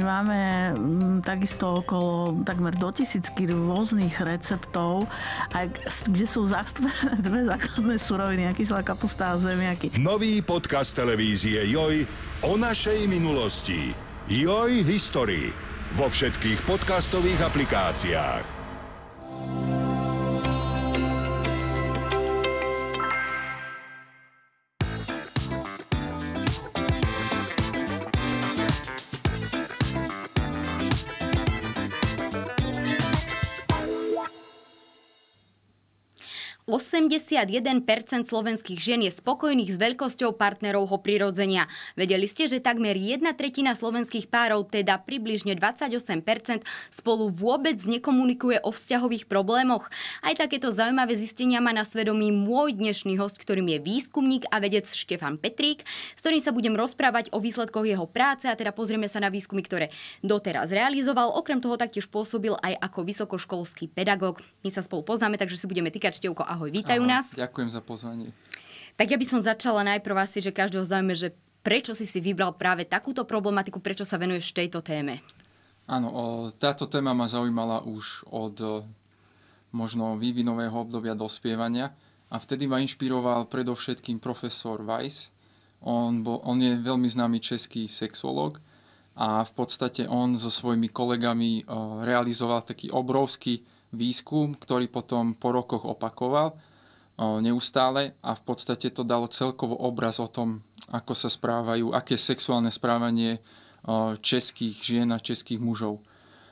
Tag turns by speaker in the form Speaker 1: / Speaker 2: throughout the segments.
Speaker 1: My máme mm, takisto okolo takmer do tisícky rôznych receptov, aj, kde sú zastúpené dve základné suroviny, sa kapustá a zemiaky. Nový podcast televízie Joj o našej minulosti. Joj histórii vo všetkých podcastových aplikáciách.
Speaker 2: 81% slovenských žien je spokojných s veľkosťou partnerovho prirodzenia. Vedeli ste, že takmer jedna tretina slovenských párov, teda približne 28%, spolu vôbec nekomunikuje o vzťahových problémoch? Aj takéto zaujímavé zistenia má na svedomí môj dnešný host, ktorým je výskumník a vedec Štefan Petrík, s ktorým sa budem rozprávať o výsledkoch jeho práce a teda pozrieme sa na výskumy, ktoré doteraz realizoval. Okrem toho taktiež pôsobil aj ako vysokoškolský pedagóg. My sa spolu poznáme, takže si budeme týkať števko. Ahoj ahoj, vítajú ahoj, nás.
Speaker 1: Ďakujem za pozvanie.
Speaker 2: Tak ja by som začala najprv asi, že každého zaujme, že prečo si si vybral práve takúto problematiku, prečo sa venuješ tejto téme?
Speaker 1: Áno, táto téma ma zaujímala už od e, možno vývinového obdobia dospievania a vtedy ma inšpiroval predovšetkým profesor Weiss. On, bol, on je veľmi známy český sexológ a v podstate on so svojimi kolegami e, realizoval taký obrovský výskum, ktorý potom po rokoch opakoval neustále a v podstate to dalo celkovo obraz o tom, ako sa správajú, aké je sexuálne správanie českých žien a českých mužov.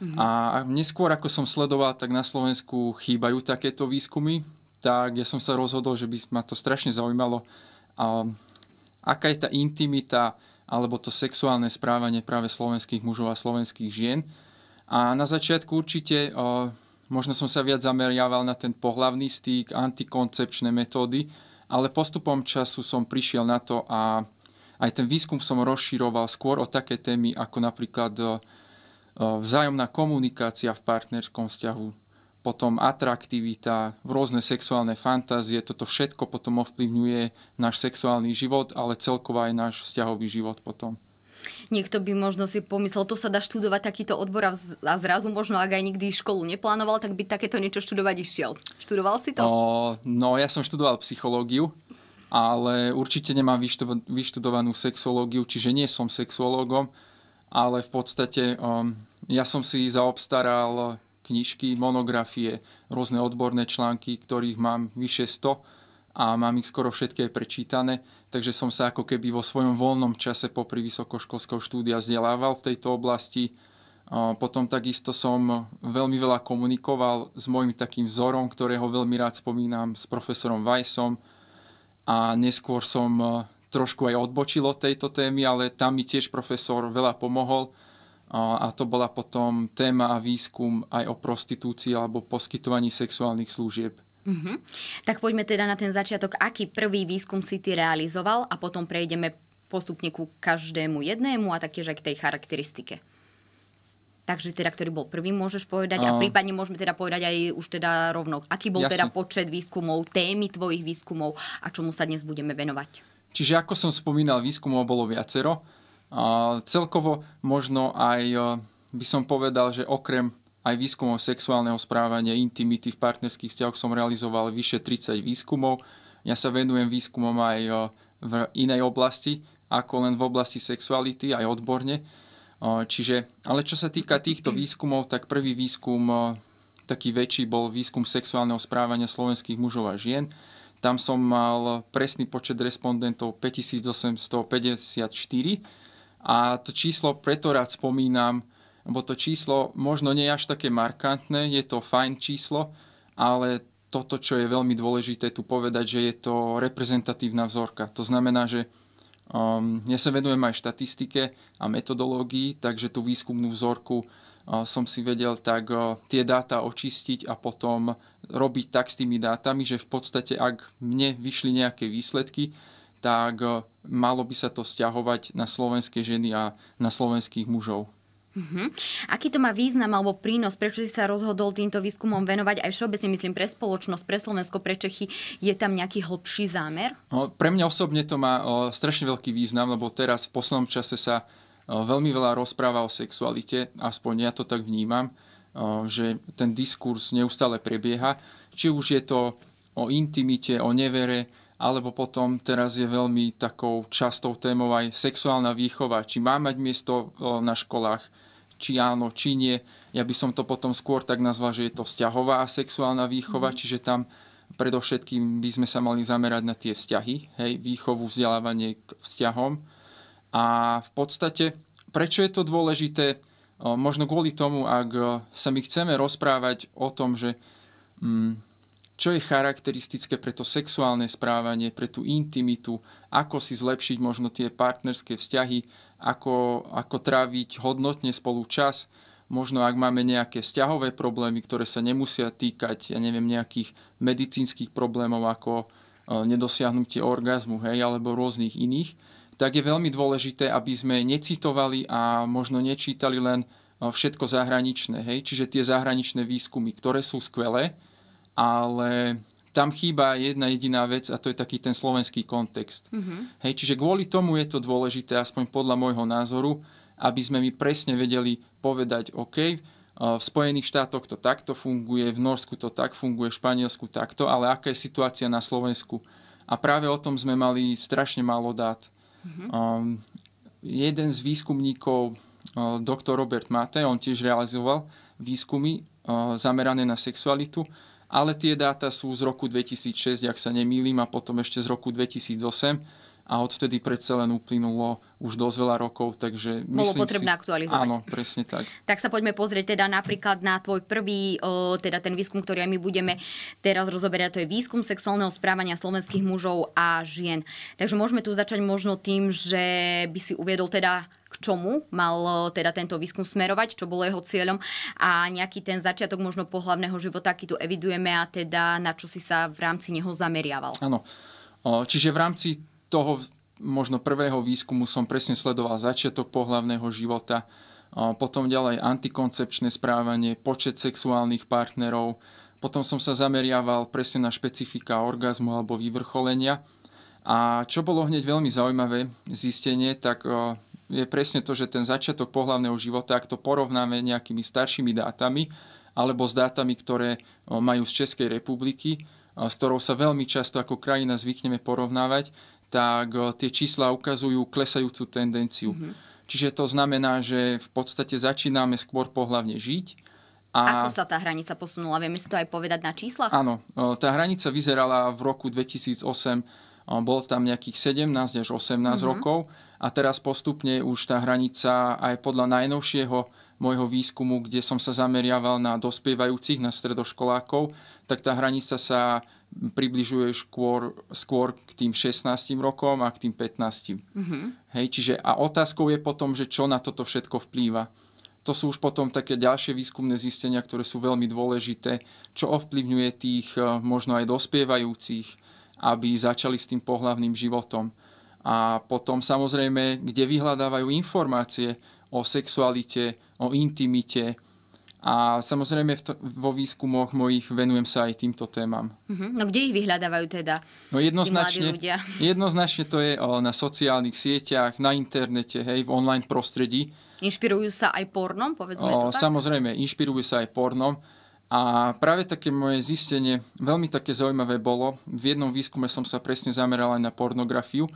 Speaker 1: Mm-hmm. A neskôr, ako som sledoval, tak na Slovensku chýbajú takéto výskumy, tak ja som sa rozhodol, že by ma to strašne zaujímalo, aká je tá intimita alebo to sexuálne správanie práve slovenských mužov a slovenských žien. A na začiatku určite Možno som sa viac zameriaval na ten pohlavný styk, antikoncepčné metódy, ale postupom času som prišiel na to a aj ten výskum som rozširoval skôr o také témy ako napríklad e, e, vzájomná komunikácia v partnerskom vzťahu, potom atraktivita, rôzne sexuálne fantázie, toto všetko potom ovplyvňuje náš sexuálny život, ale celkovo aj náš vzťahový život potom.
Speaker 2: Niekto by možno si pomyslel, to sa dá študovať takýto odbor a, z, a zrazu možno, ak aj nikdy školu neplánoval, tak by takéto niečo študovať išiel. Študoval si to? O,
Speaker 1: no, ja som študoval psychológiu, ale určite nemám vyštudovanú sexológiu, čiže nie som sexológom, ale v podstate um, ja som si zaobstaral knižky, monografie, rôzne odborné články, ktorých mám vyše 100 a mám ich skoro všetké prečítané takže som sa ako keby vo svojom voľnom čase popri vysokoškolského štúdia vzdelával v tejto oblasti. Potom takisto som veľmi veľa komunikoval s môjim takým vzorom, ktorého veľmi rád spomínam, s profesorom Weissom a neskôr som e, trošku aj odbočil od tejto témy, ale tam mi tiež profesor veľa pomohol a to bola potom téma a výskum aj o prostitúcii alebo poskytovaní sexuálnych služieb
Speaker 2: Mm-hmm. Tak poďme teda na ten začiatok. Aký prvý výskum si ty realizoval a potom prejdeme postupne ku každému jednému a taktiež aj k tej charakteristike. Takže teda, ktorý bol prvý, môžeš povedať a, a prípadne môžeme teda povedať aj už teda rovno, aký bol teda Jasne. teda počet výskumov, témy tvojich výskumov a čomu sa dnes budeme venovať.
Speaker 1: Čiže ako som spomínal, výskumov bolo viacero. celkovo možno aj eh, by som povedal, že okrem aj výskumom sexuálneho správania, intimity v partnerských vzťahoch som realizoval vyše 30 výskumov. Ja sa venujem výskumom aj v inej oblasti, ako len v oblasti sexuality, aj odborne. Čiže, ale čo sa týka týchto výskumov, tak prvý výskum, taký väčší, bol výskum sexuálneho správania slovenských mužov a žien. Tam som mal presný počet respondentov 5854 a to číslo preto rád spomínam, lebo to číslo možno nie je až také markantné, je to fajn číslo, ale toto, čo je veľmi dôležité tu povedať, že je to reprezentatívna vzorka. To znamená, že um, ja sa venujem aj štatistike a metodológii, takže tú výskumnú vzorku uh, som si vedel tak uh, tie dáta očistiť a potom robiť tak s tými dátami, že v podstate ak mne vyšli nejaké výsledky, tak uh, malo by sa to stiahovať na slovenské ženy a na slovenských mužov.
Speaker 2: Mm-hmm. Aký to má význam alebo prínos, prečo si sa rozhodol týmto výskumom venovať aj všeobecne, myslím, pre spoločnosť, pre Slovensko, pre Čechy, je tam nejaký hlbší zámer?
Speaker 1: No, pre mňa osobne to má o, strašne veľký význam, lebo teraz v poslednom čase sa o, veľmi veľa rozpráva o sexualite, aspoň ja to tak vnímam, o, že ten diskurs neustále prebieha, či už je to o intimite, o nevere, alebo potom teraz je veľmi takou častou témou aj sexuálna výchova, či má mať miesto na školách, či áno, či nie. Ja by som to potom skôr tak nazval, že je to vzťahová sexuálna výchova, mm. čiže tam predovšetkým by sme sa mali zamerať na tie vzťahy, hej, výchovu, vzdelávanie k vzťahom. A v podstate, prečo je to dôležité? Možno kvôli tomu, ak sa my chceme rozprávať o tom, že mm, čo je charakteristické pre to sexuálne správanie, pre tú intimitu, ako si zlepšiť možno tie partnerské vzťahy, ako, ako tráviť hodnotne spolu čas. Možno ak máme nejaké vzťahové problémy, ktoré sa nemusia týkať, ja neviem, nejakých medicínskych problémov ako e, nedosiahnutie orgazmu, hej, alebo rôznych iných, tak je veľmi dôležité, aby sme necitovali a možno nečítali len e, všetko zahraničné, hej, čiže tie zahraničné výskumy, ktoré sú skvelé, ale tam chýba jedna jediná vec a to je taký ten slovenský kontext. Mm-hmm. Hej, čiže kvôli tomu je to dôležité, aspoň podľa môjho názoru, aby sme my presne vedeli povedať, OK, eh, v Spojených štátoch to takto funguje, v Norsku to tak funguje, v Španielsku takto, ale aká je situácia na Slovensku. A práve o tom sme mali strašne málo dát. Mm-hmm. Um, jeden z výskumníkov, uh, doktor Robert Mate, on tiež realizoval výskumy uh, zamerané na sexualitu ale tie dáta sú z roku 2006, ak sa nemýlim, a potom ešte z roku 2008 a odvtedy predsa len uplynulo už dosť veľa rokov, takže... Bolo potrebné si, aktualizovať. Áno, presne tak.
Speaker 2: Tak sa poďme pozrieť teda napríklad na tvoj prvý, o, teda ten výskum, ktorý aj my budeme teraz rozoberať, to je výskum sexuálneho správania slovenských mužov a žien. Takže môžeme tu začať možno tým, že by si uviedol teda čomu mal eh, teda tento výskum smerovať, čo bolo jeho cieľom a nejaký ten začiatok možno pohlavného života, aký tu evidujeme a teda na čo si sa v rámci neho zameriaval.
Speaker 1: Áno. Čiže v rámci toho možno prvého výskumu som presne sledoval začiatok pohlavného života, potom ďalej antikoncepčné správanie, počet sexuálnych partnerov, potom som sa zameriaval presne na špecifika orgazmu alebo vyvrcholenia. A čo bolo hneď veľmi zaujímavé zistenie, tak je presne to, že ten začiatok pohľavného života, ak to porovnáme nejakými staršími dátami, alebo s dátami, ktoré majú z Českej republiky, s ktorou sa veľmi často ako krajina zvykneme porovnávať, tak tie čísla ukazujú klesajúcu tendenciu. Mm-hmm. Čiže to znamená, že v podstate začíname skôr pohľavne žiť. A... Ako sa
Speaker 2: tá hranica posunula? Vieme si to aj povedať na číslach? Áno,
Speaker 1: tá hranica vyzerala v roku 2008, bol tam nejakých 17 až 18 mm-hmm. rokov a teraz postupne už tá hranica aj podľa najnovšieho môjho výskumu, kde som sa zameriaval na dospievajúcich, na stredoškolákov, tak tá hranica sa približuje skôr, skôr k tým 16 rokom a k tým 15. Mm-hmm. Hej, čiže a otázkou je potom, že čo na toto všetko vplýva. To sú už potom také ďalšie výskumné zistenia, ktoré sú veľmi dôležité, čo ovplyvňuje tých eh, možno aj dospievajúcich, aby začali s tým pohlavným životom a potom samozrejme, kde vyhľadávajú informácie o sexualite, o intimite, a samozrejme vo výskumoch mojich venujem sa aj týmto témam.
Speaker 2: Uh-huh. No kde ich vyhľadávajú teda?
Speaker 1: No jednoznačne, jednoznačne to je o, eh, na sociálnych sieťach, na internete, hej, v online prostredí.
Speaker 2: Inšpirujú sa aj pornom, povedzme o, to
Speaker 1: tak? Samozrejme, inšpirujú sa aj pornom. A práve také moje zistenie, veľmi také zaujímavé bolo, v jednom výskume som sa presne zameral aj na pornografiu,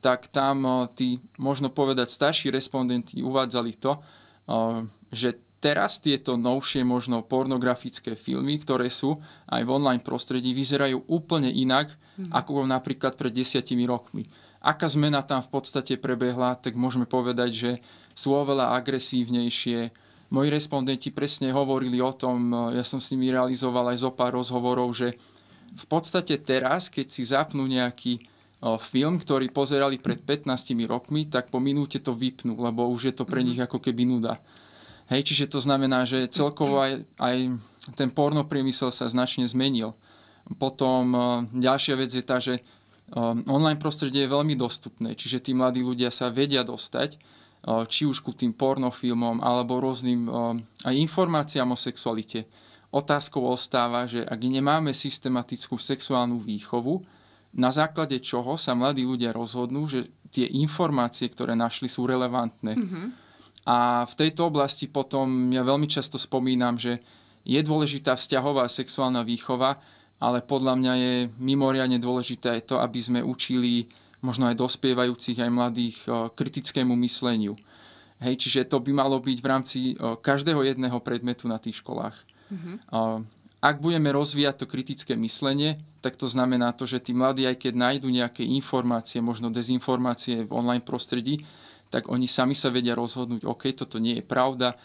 Speaker 1: tak tam eh, tí, možno povedať, starší respondenti uvádzali to, eh, že teraz tieto novšie možno pornografické filmy, ktoré sú aj v online prostredí, vyzerajú úplne inak, mhm. ako napríklad pred desiatimi rokmi. Aká zmena tam v podstate prebehla, tak môžeme povedať, že sú oveľa agresívnejšie. Moji respondenti presne hovorili o tom, eh, ja som s nimi realizoval aj zo pár rozhovorov, že v podstate teraz, keď si zapnú nejaký film, ktorý pozerali pred 15 rokmi, tak po minúte to vypnú, lebo už je to pre nich mhm. ako keby nuda. Hej, čiže to znamená, že celkovo aj, aj ten porno priemysel sa značne zmenil. Potom ďalšia vec je tá, že online prostredie je veľmi dostupné, čiže tí mladí ľudia sa vedia dostať či už ku tým pornofilmom alebo rôznym aj informáciám o sexualite. Otázkou ostáva, že ak nemáme systematickú sexuálnu výchovu, na základe čoho sa mladí ľudia rozhodnú, že tie informácie, ktoré našli, sú relevantné. Mm-hmm. A v tejto oblasti potom ja veľmi často spomínam, že je dôležitá vzťahová sexuálna výchova, ale podľa mňa je mimoriadne dôležité to, aby sme učili možno aj dospievajúcich, aj mladých e, kritickému mysleniu. Hej, čiže to by malo byť v rámci e, každého jedného predmetu na tých školách. Mm-hmm. Ak budeme rozvíjať to kritické myslenie, tak to znamená to, že tí mladí, aj keď nájdú nejaké informácie, možno dezinformácie v online prostredí, tak oni sami sa vedia rozhodnúť, OK, toto nie je pravda,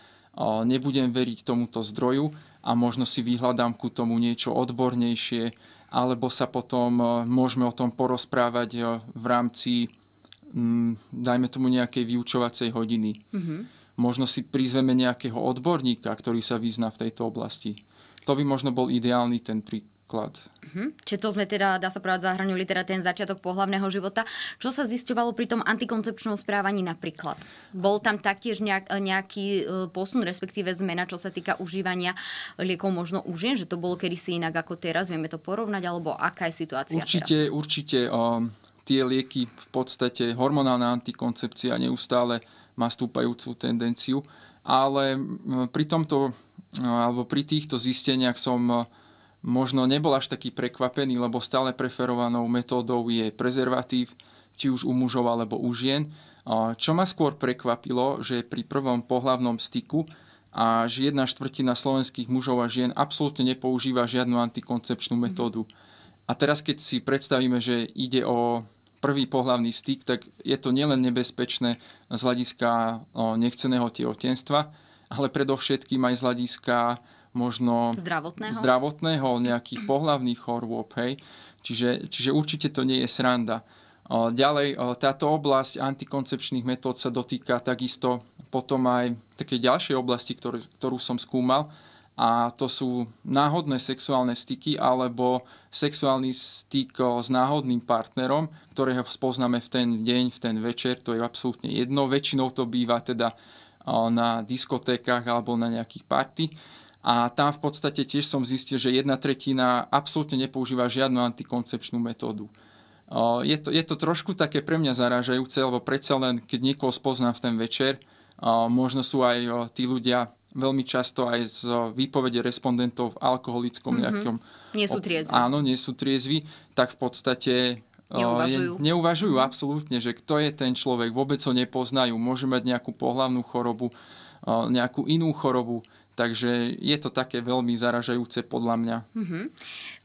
Speaker 1: nebudem veriť tomuto zdroju a možno si vyhľadám ku tomu niečo odbornejšie, alebo sa potom e, môžeme o tom porozprávať e, v rámci, mm, dajme tomu, nejakej vyučovacej hodiny. Mm-hmm. Možno si prizveme nejakého odborníka, ktorý sa vyzná v tejto oblasti. To by možno bol ideálny ten prí- klad. Uh-huh.
Speaker 2: Mhm. Čiže to sme teda, dá sa povedať, zahrnuli teda ten začiatok pohľavného života. Čo sa zisťovalo pri tom antikoncepčnom správaní napríklad? Bol tam taktiež nejak, nejaký e, posun, respektíve zmena, čo sa týka užívania liekov možno už nie, že to bolo kedysi inak ako teraz, vieme to porovnať, alebo aká je situácia určite,
Speaker 1: teraz? Určite um, tie lieky v podstate, hormonálna antikoncepcia neustále má stúpajúcu tendenciu, ale pri tomto, e, alebo pri týchto zisteniach som možno nebol až taký prekvapený, lebo stále preferovanou metódou je prezervatív, či už u mužov alebo u žien. Čo ma skôr prekvapilo, že pri prvom pohlavnom styku až jedna štvrtina slovenských mužov a žien absolútne nepoužíva žiadnu antikoncepčnú mhm. metódu. A teraz keď si predstavíme, že ide o prvý pohlavný styk, tak je to nielen nebezpečné z hľadiska nechceného tehotenstva, ale predovšetkým aj z hľadiska možno zdravotného, zdravotného nejakých pohlavných chorôb. Hej. Čiže, čiže určite to nie je sranda. Ďalej, táto oblasť antikoncepčných metód sa dotýka takisto potom aj také ďalšej oblasti, ktorú, ktorú som skúmal, a to sú náhodné sexuálne styky alebo sexuálny styk e, s náhodným partnerom, ktorého spoznáme v ten deň, v ten večer, to je absolútne jedno. Väčšinou to býva teda e, na diskotékach alebo na nejakých party. A tam v podstate tiež som zistil, že jedna tretina absolútne nepoužíva žiadnu antikoncepčnú metódu. Je to, je to trošku také pre mňa zarážajúce, lebo predsa len, keď niekoho spoznám v ten večer, možno sú aj tí ľudia veľmi často aj z výpovede respondentov v alkoholickom mm-hmm. nejakom... Nie sú triezvi. Áno, nie sú triezvi, tak v podstate Neuvažujú. Je, neuvažujú mhm. absolútne, že kto je ten človek, vôbec ho nepoznajú, môže mať nejakú pohlavnú chorobu, nejakú inú chorobu, Takže je to také veľmi zaražajúce podľa mňa.
Speaker 2: Uh-huh.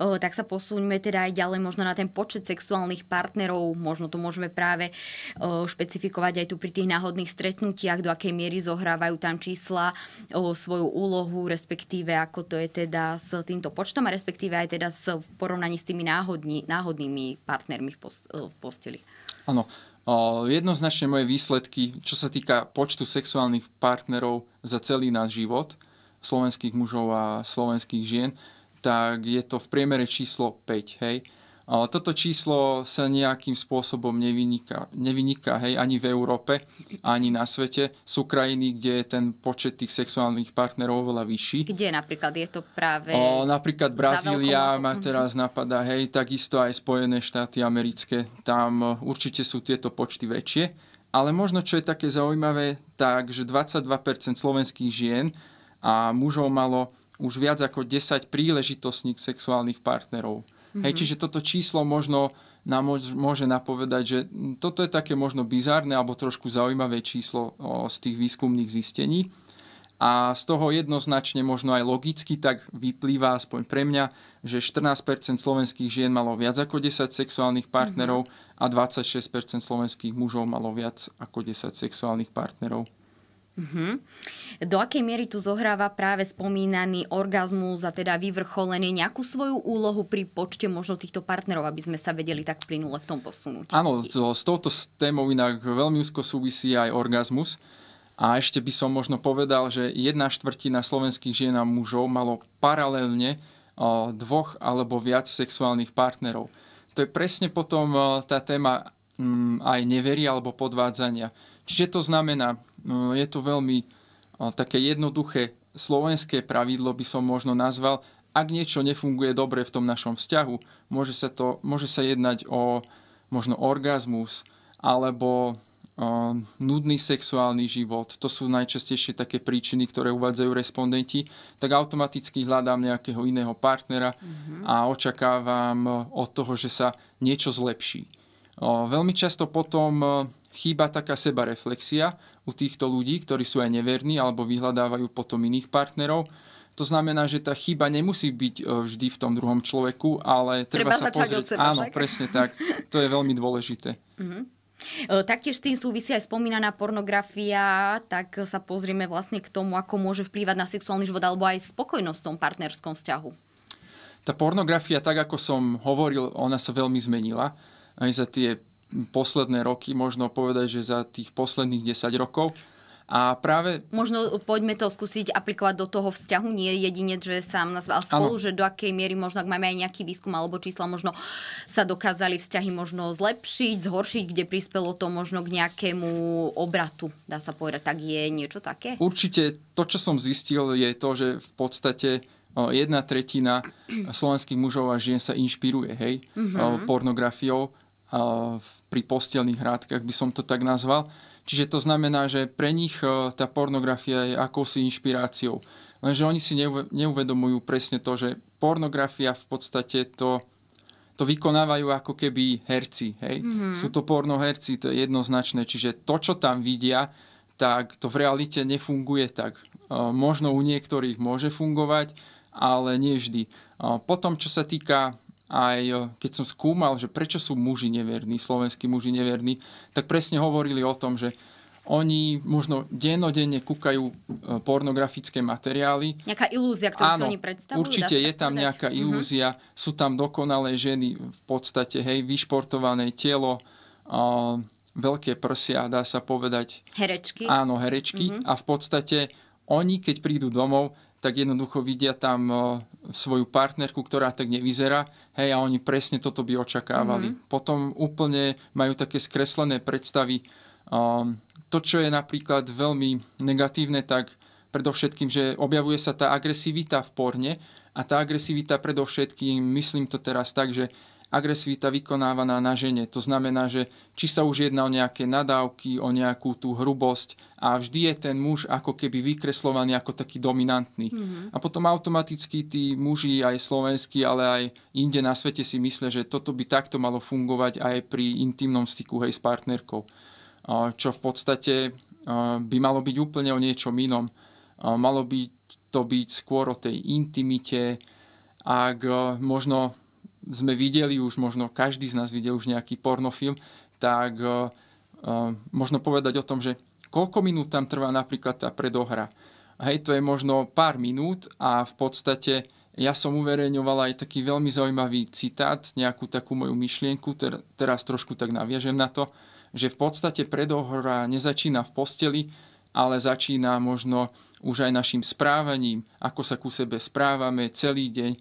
Speaker 2: O, tak sa posúňme teda aj ďalej možno na ten počet sexuálnych partnerov. Možno to môžeme práve o, špecifikovať aj tu pri tých náhodných stretnutiach, do akej miery zohrávajú tam čísla o, svoju úlohu, respektíve ako to je teda s týmto počtom a respektíve aj teda s, v porovnaní s tými náhodní, náhodnými partnermi v, pos, v posteli.
Speaker 1: Áno, jednoznačne moje výsledky, čo sa týka počtu sexuálnych partnerov za celý náš život – slovenských mužov a slovenských žien, tak je to v priemere číslo 5, hej. Ale toto číslo sa nejakým spôsobom nevyniká, nevyniká hej, ani v Európe, ani na svete. Sú krajiny, kde je ten počet tých sexuálnych partnerov oveľa vyšší.
Speaker 2: Kde napríklad je to práve... O,
Speaker 1: napríklad Brazília ma teraz mhm. napadá, hej, takisto aj Spojené štáty americké. Tam e, určite sú tieto počty väčšie. Ale možno, čo je také zaujímavé, tak, že 22% slovenských žien a mužov malo už viac ako 10 príležitostných sexuálnych partnerov. Mm-hmm. Hej, mhm. čiže toto číslo možno nám môže napovedať, že toto je také možno bizárne alebo trošku zaujímavé číslo z tých výskumných zistení. A z toho jednoznačne možno aj logicky tak vyplýva, aspoň pre mňa, že 14% slovenských žien malo viac ako 10 sexuálnych mhm. partnerov mm-hmm. a 26% slovenských mužov malo viac ako 10 sexuálnych partnerov.
Speaker 2: Mm-hmm. Do akej miery tu zohráva práve spomínaný orgazmus a teda vyvrcholenie nejakú svoju úlohu pri počte možno týchto partnerov, aby sme sa vedeli tak plynule v tom posunúť? Áno,
Speaker 1: to, s touto témou inak veľmi úzko súvisí aj orgazmus. A ešte by som možno povedal, že jedna štvrtina slovenských žien a mužov malo paralelne dvoch alebo viac sexuálnych partnerov. To je presne potom tá téma mm, aj neveria alebo podvádzania. Čiže to znamená, No, je to veľmi také jednoduché slovenské pravidlo by som možno nazval. Ak niečo nefunguje dobre v tom našom vzťahu, môže sa, to, môže sa jednať o možno orgazmus alebo uh, nudný sexuálny život. To sú najčastejšie také príčiny, ktoré uvádzajú respondenti. Tak automaticky hľadám nejakého iného partnera mm-hmm. a očakávam e, od toho, že sa niečo zlepší. Uh, veľmi často potom e, chýba taká sebareflexia, u týchto ľudí, ktorí sú aj neverní alebo vyhľadávajú potom iných partnerov. To znamená, že tá chyba nemusí byť e, vždy v tom druhom človeku, ale treba, treba sa pozrieť. Od seba, Áno, však? presne tak. To je veľmi dôležité.
Speaker 2: Mm-hmm. Taktiež s tým súvisí aj spomínaná pornografia, tak sa pozrieme vlastne k tomu, ako môže vplývať na sexuálny život alebo aj spokojnosť v tom partnerskom vzťahu.
Speaker 1: Tá pornografia, tak ako som hovoril, ona sa veľmi zmenila aj za tie posledné roky, možno povedať, že za tých posledných 10 rokov. A práve... Možno
Speaker 2: poďme to skúsiť aplikovať do toho vzťahu, nie jedine, že sám nás spolu, ano. že do akej miery možno, ak máme aj nejaký výskum alebo čísla, možno sa dokázali vzťahy možno zlepšiť, zhoršiť, kde prispelo to možno k nejakému obratu, dá sa povedať, tak je niečo také?
Speaker 1: Určite to, čo som zistil, je to, že v podstate jedna tretina slovenských mužov a žien sa inšpiruje hej, uh-huh. pornografiou v pri postelných hrádkach by som to tak nazval. Čiže to znamená, že pre nich e, tá pornografia je akousi inšpiráciou. Lenže oni si neuvedomujú presne to, že pornografia v podstate to, to vykonávajú ako keby herci. Hej? Mm-hmm. Sú to pornoherci, to je jednoznačné. Čiže to, čo tam vidia, tak to v realite nefunguje tak. E, možno u niektorých môže fungovať, ale nie vždy. E, potom, čo sa týka aj eh, keď som skúmal, že prečo sú muži neverní, slovenskí muži neverní, tak presne hovorili o tom, že oni možno denodenne kúkajú eh, pornografické materiály.
Speaker 2: Nejaká ilúzia, ktorú Áno, si oni predstavujú? určite je
Speaker 1: tam povedať? nejaká mhm. ilúzia. Mm-hmm. Sú tam dokonalé ženy v podstate, hej, vyšportované telo, uh, veľké prsia, dá sa povedať.
Speaker 2: Herečky. Áno,
Speaker 1: herečky. Mm-hmm. A v podstate oni, keď prídu domov, tak jednoducho vidia tam svoju partnerku, ktorá tak nevyzerá, hej, a oni presne toto by očakávali. Mm-hmm. Potom úplne majú také skreslené predstavy. Um, to, čo je napríklad veľmi negatívne, tak predovšetkým, že objavuje sa tá agresivita v porne a tá agresivita predovšetkým, myslím to teraz tak, že agresivita vykonávaná na žene. To znamená, že či sa už jedná o nejaké nadávky, o nejakú tú hrubosť a vždy je ten muž ako keby vykreslovaný ako taký dominantný. Mm-hmm. A potom automaticky tí muži, aj slovenskí, ale aj inde na svete si myslia, že toto by takto malo fungovať aj pri intimnom styku hej, s partnerkou. Čo v podstate by malo byť úplne o niečom inom. Malo by to byť skôr o tej intimite, ak možno sme videli už, možno každý z nás videl už nejaký pornofilm, tak eh, eh, možno povedať o tom, že koľko minút tam trvá napríklad tá predohra. Hej, to je možno pár minút a v podstate ja som uverejňoval aj taký veľmi zaujímavý citát, nejakú takú moju myšlienku, ter, teraz trošku tak naviažem na to, že v podstate predohra nezačína v posteli, ale začína možno už aj našim správaním, ako sa ku sebe správame celý deň,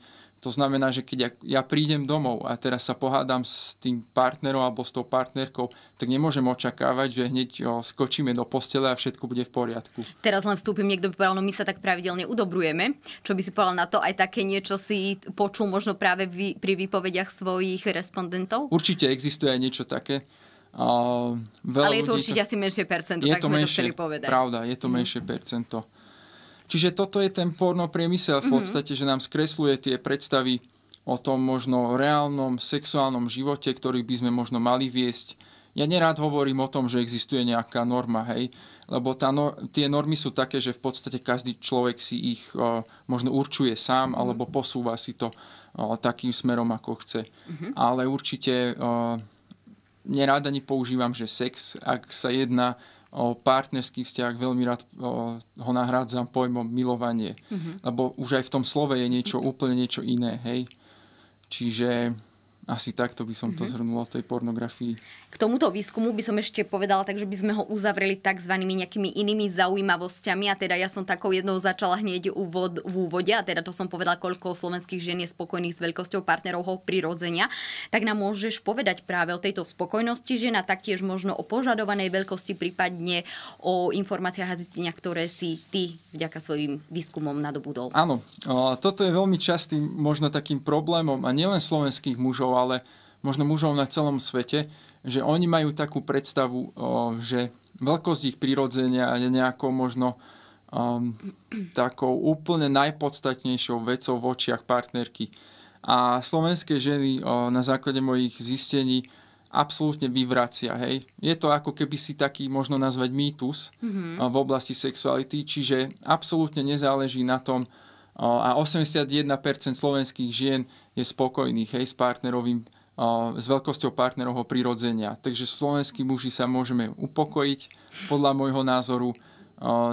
Speaker 1: to znamená, že keď ja, ja prídem domov a teraz sa pohádam s tým partnerom alebo s tou partnerkou, tak nemôžem očakávať, že hneď jo, skočíme do postele a všetko bude v poriadku.
Speaker 2: Teraz len vstúpim, niekto by povedal, no my sa tak pravidelne udobrujeme. Čo by si povedal na to, aj také niečo si počul možno práve vy, pri výpovediach svojich respondentov?
Speaker 1: Určite existuje aj niečo také. Uh, Ale je to ľudí, určite čo... asi
Speaker 2: menšie percento, je tak to sme menšie, to chceli povedať. Pravda,
Speaker 1: je to mm. menšie percento. Čiže toto je ten porno priemysel v mhm. podstate, mm-hmm. že nám skresluje tie predstavy o tom možno reálnom sexuálnom živote, ktorý by sme možno mali viesť. Ja nerád hovorím o tom, že existuje nejaká norma, hej, lebo tá no, tie normy sú také, že v podstate každý človek si ich o, možno určuje sám mm-hmm. alebo posúva si to o, takým smerom, ako chce. Mm-hmm. Ale určite o, nerád ani používam, že sex, ak sa jedná o, partnerský vzťah veľmi rád o, ho nahrádzam pojmom milovanie. Mm-hmm. Lebo už aj v tom slove je niečo úplne niečo iné, hej. Čiže asi takto by som to mhm. zhrnula v tej pornografii.
Speaker 2: K tomuto výskumu by som ešte povedala tak, že by sme ho uzavreli tzv. nejakými inými zaujímavosťami a teda ja som takou jednou začala hneď úvod, v úvode a teda to som povedala, koľko slovenských žien je spokojných s veľkosťou partnerovho prirodzenia. Tak nám môžeš povedať práve o tejto spokojnosti žien a taktiež možno o požadovanej veľkosti, prípadne o informáciách a zisteniach, ktoré si ty vďaka svojim výskumom nadobudol.
Speaker 1: Áno, toto je veľmi častým možno takým problémom a nielen slovenských mužov, ale možno mužov na celom svete, že oni majú takú predstavu, že veľkosť ich prírodzenia je nejakou možno um, takou úplne najpodstatnejšou vecou v očiach partnerky. A slovenské ženy na základe mojich zistení absolútne vyvracia. Hej. Je to ako keby si taký možno nazvať mýtus mm-hmm. v oblasti sexuality, čiže absolútne nezáleží na tom, a 81% slovenských žien je spokojný hej, s partnerovým s veľkosťou partnerovho prirodzenia. Takže slovenskí muži sa môžeme upokojiť. Podľa môjho názoru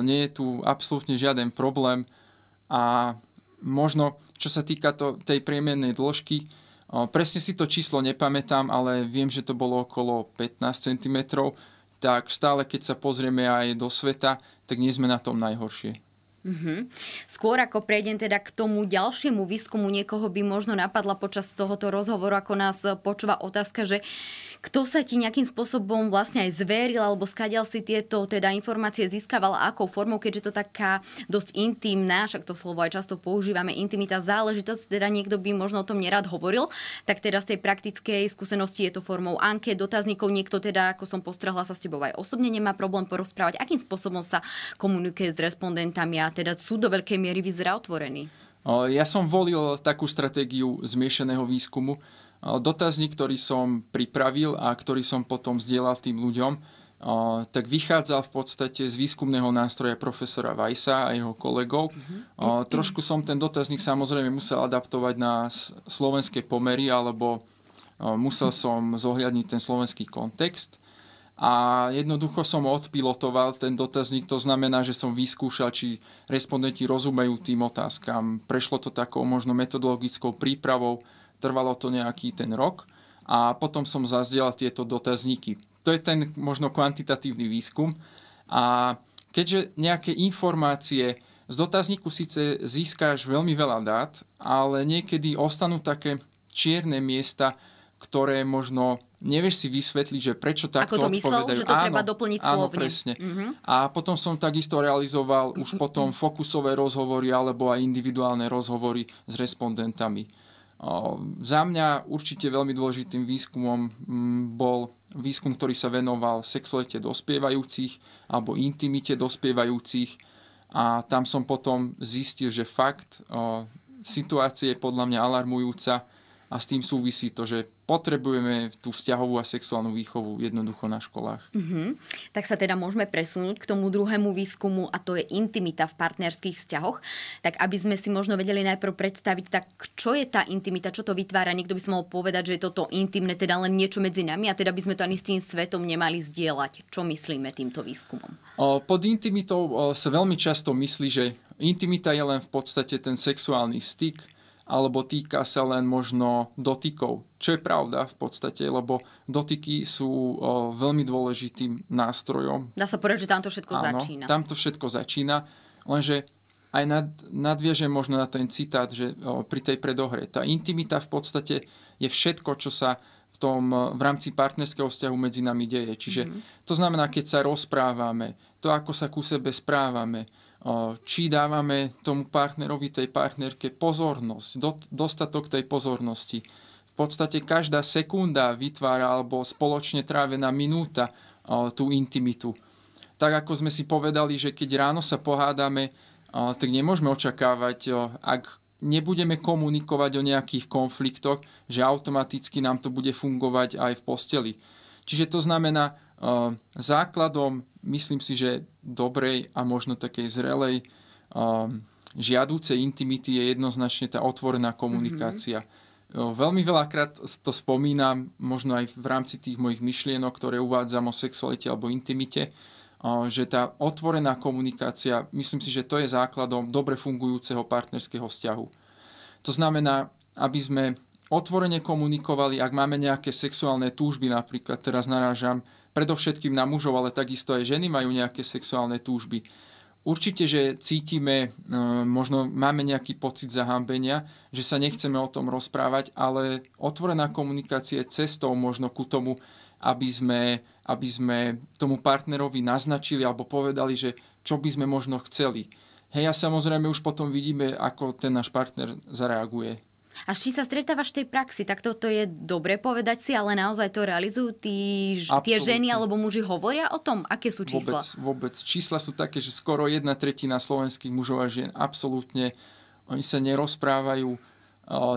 Speaker 1: nie je tu absolútne žiaden problém a možno, čo sa týka to, tej priemernej dĺžky, presne si to číslo nepamätám, ale viem, že to bolo okolo 15 cm, tak stále keď sa pozrieme aj do sveta, tak nie sme na tom najhoršie. Mm-hmm.
Speaker 2: Skôr ako prejdem teda k tomu ďalšiemu výskumu, niekoho by možno napadla počas tohoto rozhovoru, ako nás počúva otázka, že kto sa ti nejakým spôsobom vlastne aj zveril, alebo skadial si tieto teda informácie získaval akou formou, keďže to taká dosť intimná, však to slovo aj často používame, intimita, záležitosť, teda niekto by možno o tom nerad hovoril, tak teda z tej praktickej skúsenosti je to formou anke, dotazníkov, niekto teda, ako som postrehla, sa s tebou aj osobne nemá problém porozprávať, akým spôsobom sa komunikuje s respondentami a teda sú do veľkej miery vyzerá otvorení.
Speaker 1: Ja som volil takú stratégiu zmiešaného výskumu, dotazník, ktorý som pripravil a ktorý som potom vzdielal tým ľuďom, tak vychádzal v podstate z výskumného nástroja profesora Weissa a jeho kolegov. Mm-hmm. Trošku som ten dotazník samozrejme musel adaptovať na slovenské pomery, alebo musel som zohľadniť ten slovenský kontext. A jednoducho som odpilotoval ten dotazník, to znamená, že som vyskúšal, či respondenti rozumejú tým otázkam. Prešlo to takou možno metodologickou prípravou, trvalo to nejaký ten rok a potom som zazdielal tieto dotazníky. To je ten možno kvantitatívny výskum a keďže nejaké informácie z dotazníku síce získáš veľmi veľa dát, ale niekedy ostanú také čierne miesta, ktoré možno nevieš si vysvetliť, že prečo takto Ako to myslel, že to áno, treba doplniť áno, slovne. presne. Mm-hmm. A potom som takisto realizoval už potom fokusové rozhovory alebo aj individuálne rozhovory s respondentami. Za mňa určite veľmi dôležitým výskumom mm, bol výskum, ktorý sa venoval sexualite dospievajúcich alebo intimite dospievajúcich a tam som potom zistil, že fakt situácia je podľa mňa alarmujúca, a s tým súvisí to, že potrebujeme tú vzťahovú a sexuálnu výchovu jednoducho na školách. Mm-hmm.
Speaker 2: Tak sa teda môžeme presunúť k tomu druhému výskumu a to je intimita v partnerských vzťahoch. Tak aby sme si možno vedeli najprv predstaviť, tak čo je tá intimita, čo to vytvára. Niekto by si mohol povedať, že je toto intimné, teda len niečo medzi nami a teda by sme to ani s tým svetom nemali zdieľať. Čo myslíme týmto výskumom?
Speaker 1: pod intimitou sa veľmi často myslí, že intimita je len v podstate ten sexuálny styk, alebo týka sa len možno dotykov. Čo je pravda v podstate, lebo dotyky sú veľmi dôležitým nástrojom.
Speaker 2: Dá sa povedať, že tamto všetko Áno, začína.
Speaker 1: Tamto všetko začína, lenže aj nad, nadviežem možno na ten citát, že pri tej predohre. Tá intimita v podstate je všetko, čo sa v, tom, v rámci partnerského vzťahu medzi nami deje. Čiže mm-hmm. to znamená, keď sa rozprávame, to, ako sa ku sebe správame, či dávame tomu partnerovi, tej partnerke pozornosť, dostatok tej pozornosti. V podstate každá sekunda vytvára alebo spoločne trávená minúta tú intimitu. Tak ako sme si povedali, že keď ráno sa pohádame, tak nemôžeme očakávať, ak nebudeme komunikovať o nejakých konfliktoch, že automaticky nám to bude fungovať aj v posteli. Čiže to znamená, Eh, základom, myslím si, že dobrej a možno takej zrelej eh, žiadúcej intimity je jednoznačne tá otvorená komunikácia. Mm-hmm. Veľmi veľakrát to spomínam, možno aj v rámci tých mojich myšlienok, ktoré uvádzam o sexualite alebo intimite, že tá otvorená komunikácia, myslím si, že to je základom dobre fungujúceho partnerského vzťahu. To znamená, aby sme otvorene komunikovali, ak máme nejaké sexuálne túžby napríklad, teraz narážam predovšetkým na mužov, ale takisto aj ženy majú nejaké sexuálne túžby. Určite, že cítime, e, možno máme nejaký pocit zahambenia, že sa nechceme o tom rozprávať, ale otvorená komunikácia je cestou možno ku tomu, aby sme, aby sme tomu partnerovi naznačili alebo povedali, že čo by sme možno chceli. Hej, a samozrejme už potom vidíme, ako ten náš partner zareaguje.
Speaker 2: A či sa stretávaš v tej praxi, tak toto je dobre povedať si, ale naozaj to realizujú tí, tie ženy alebo muži hovoria o tom, aké sú čísla? Vôbec,
Speaker 1: vôbec. Čísla sú také, že skoro jedna tretina slovenských mužov a žien absolútne, oni sa nerozprávajú, e,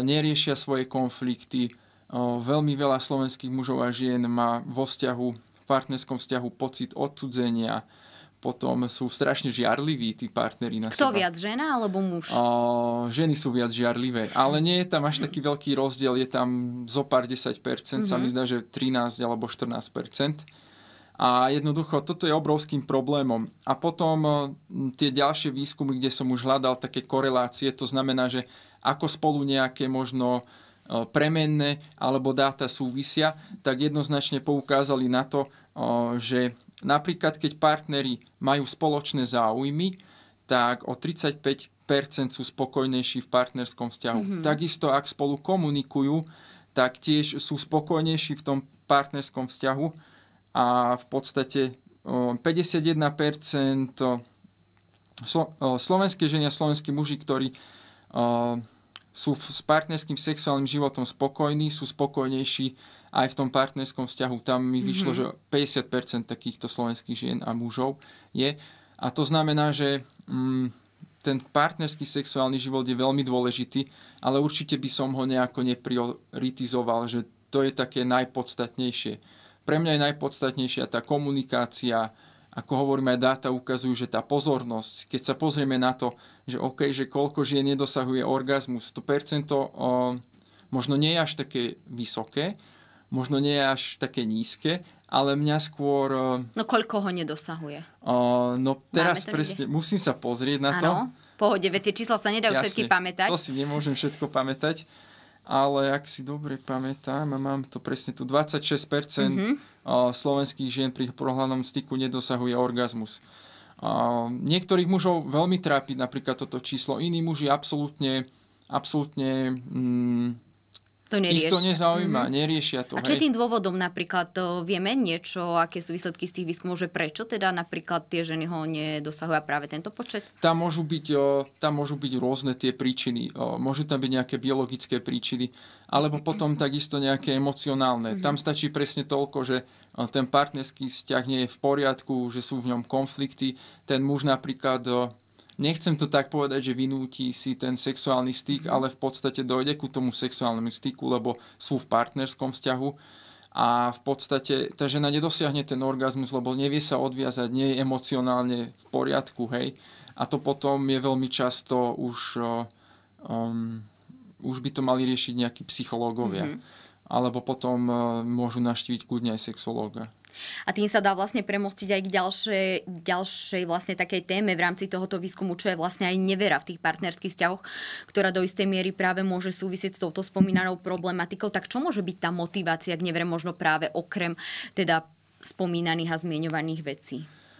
Speaker 1: neriešia svoje konflikty. E, veľmi veľa slovenských mužov a žien má vo vzťahu, v partnerskom vzťahu pocit odcudzenia, potom sú strašne žiarliví tí partneri na Kto seba.
Speaker 2: viac, žena alebo muž? O,
Speaker 1: ženy sú viac žiarlivé, ale nie je tam až taký veľký rozdiel, je tam zo pár 10%, mm-hmm. sa mi mhm. zdá, že 13 alebo 14%. A jednoducho, toto je obrovským problémom. A potom e, tie ďalšie výskumy, kde som už hľadal také korelácie, to znamená, že ako spolu nejaké možno e, premenné alebo dáta súvisia, tak jednoznačne poukázali na to, e, že Napríklad, keď partneri majú spoločné záujmy, tak o 35% sú spokojnejší v partnerskom vzťahu. Mm-hmm. Takisto, ak spolu komunikujú, tak tiež sú spokojnejší v tom partnerskom vzťahu a v podstate 51% slovenské ženy a slovenskí muži, ktorí sú s partnerským sexuálnym životom spokojní, sú spokojnejší aj v tom partnerskom vzťahu tam mi mhm. vyšlo, mm-hmm. že 50% takýchto slovenských žien a mužov je. A to znamená, že mm, ten partnerský sexuálny život je veľmi dôležitý, ale určite by som ho nejako neprioritizoval, že to je také najpodstatnejšie. Pre mňa je najpodstatnejšia tá komunikácia, ako hovoríme, aj dáta ukazujú, že tá pozornosť, keď sa pozrieme na to, že OK, že koľko žien nedosahuje orgazmus, to percento o, možno nie je až také vysoké, možno nie je až také nízke, ale mňa skôr... Eh,
Speaker 2: no koľko ho nedosahuje?
Speaker 1: Uh, no teraz presne, ide? musím sa pozrieť na ano, to.
Speaker 2: pohode, tie čísla sa nedajú Jasne, všetky pamätať. To si
Speaker 1: nemôžem všetko pamätať, ale ak si dobre pamätám, a mám to presne tu, 26% mm-hmm. Uh, slovenských žien pri prohľadnom styku nedosahuje orgazmus. Uh, niektorých mužov veľmi trápi napríklad toto číslo, iní muži absolútne, absolútne mm,
Speaker 2: to neriešia. Ich to nezaujíma, mm-hmm.
Speaker 1: neriešia to. A čo hej. je tým
Speaker 2: dôvodom napríklad? Eh, vieme niečo, aké sú výsledky z tých výskumov, že prečo teda napríklad tie ženy ho nedosahujú práve tento počet?
Speaker 1: Tam môžu byť, eh, tam môžu byť rôzne tie príčiny. Eh, môžu tam byť nejaké biologické príčiny, alebo potom takisto nejaké emocionálne. Mm-hmm. Tam stačí presne toľko, že ten partnerský vzťah nie je v poriadku, že sú v ňom konflikty. Ten muž napríklad nechcem to tak povedať, že vynúti si ten sexuálny styk, mhm. ale v podstate dojde ku tomu sexuálnemu styku, lebo sú v partnerskom vzťahu a v podstate tá žena nedosiahne ten orgazmus, lebo nevie sa odviazať, nie je emocionálne v poriadku, hej. A to potom je veľmi často už, um, už by to mali riešiť nejakí psychológovia. Mm-hmm. Alebo potom uh, môžu naštíviť kľudne aj sexológa
Speaker 2: a tým sa dá vlastne premostiť aj k ďalšej, ďalšej vlastne takej téme v rámci tohoto výskumu, čo je vlastne aj nevera v tých partnerských vzťahoch, ktorá do istej miery práve môže súvisieť s touto spomínanou problematikou. Tak čo môže byť tá motivácia k nevere možno práve okrem teda spomínaných a zmienovaných vecí?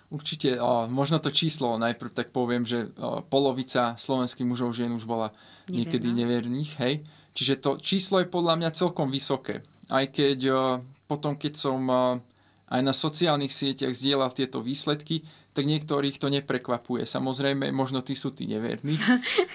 Speaker 1: Určite, o, možno to číslo najprv tak poviem, že o, polovica slovenských mužov žien už bola Neverná. niekedy neverných, hej. Čiže to číslo je podľa mňa celkom vysoké. Aj keď o, potom, keď som o, aj na sociálnych sieťach zdieľa tieto výsledky, tak niektorých to neprekvapuje. Samozrejme, možno ty sú tí neverní.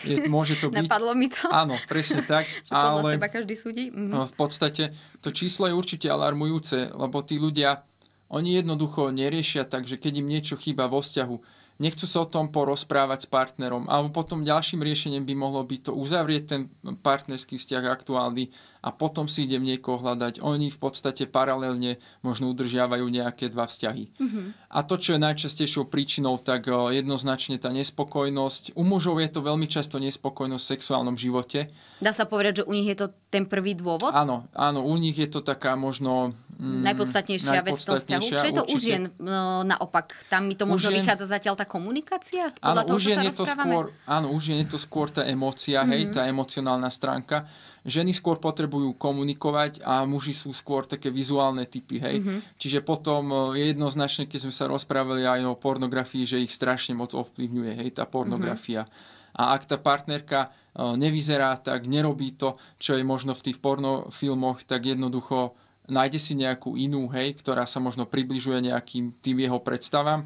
Speaker 1: Je, môže to byť.
Speaker 2: Napadlo mi to. Áno, presne
Speaker 1: tak. ale seba
Speaker 2: každý súdi. Mhm. No, v
Speaker 1: podstate to číslo je určite alarmujúce, lebo tí ľudia, oni jednoducho neriešia tak, že keď im niečo chýba vo vzťahu, nechcú sa o tom porozprávať s partnerom, alebo potom ďalším riešením by mohlo byť to uzavrieť ten partnerský vzťah aktuálny a potom si idem niekoho hľadať. Oni v podstate paralelne možno udržiavajú nejaké dva vzťahy. Mm-hmm. A to, čo je najčastejšou príčinou, tak eh, jednoznačne tá nespokojnosť. U mužov je to veľmi často nespokojnosť v sexuálnom živote.
Speaker 2: Dá sa povedať, že u nich je to ten prvý dôvod? Áno,
Speaker 1: áno, u nich je to taká možno Mm, najpodstatnejšia, najpodstatnejšia vec v tom vzťahu. Čo je to určite...
Speaker 2: u no, naopak? Tam mi to možno žien... vychádza zatiaľ tá komunikácia? Podľa áno, toho, už je to skôr,
Speaker 1: áno, už je to skôr tá emócia, mm-hmm. hej, mhm. tá emocionálna stránka. Ženy skôr potrebujú komunikovať a muži sú skôr také vizuálne typy, hej. Mm-hmm. Čiže potom je jednoznačne, keď sme sa rozprávali aj o pornografii, že ich strašne moc ovplyvňuje, hej, tá pornografia. Mm-hmm. A ak tá partnerka e, nevyzerá tak, nerobí to, čo je možno v tých pornofilmoch, tak jednoducho nájde si nejakú inú, hej, ktorá sa možno približuje nejakým tým jeho predstavám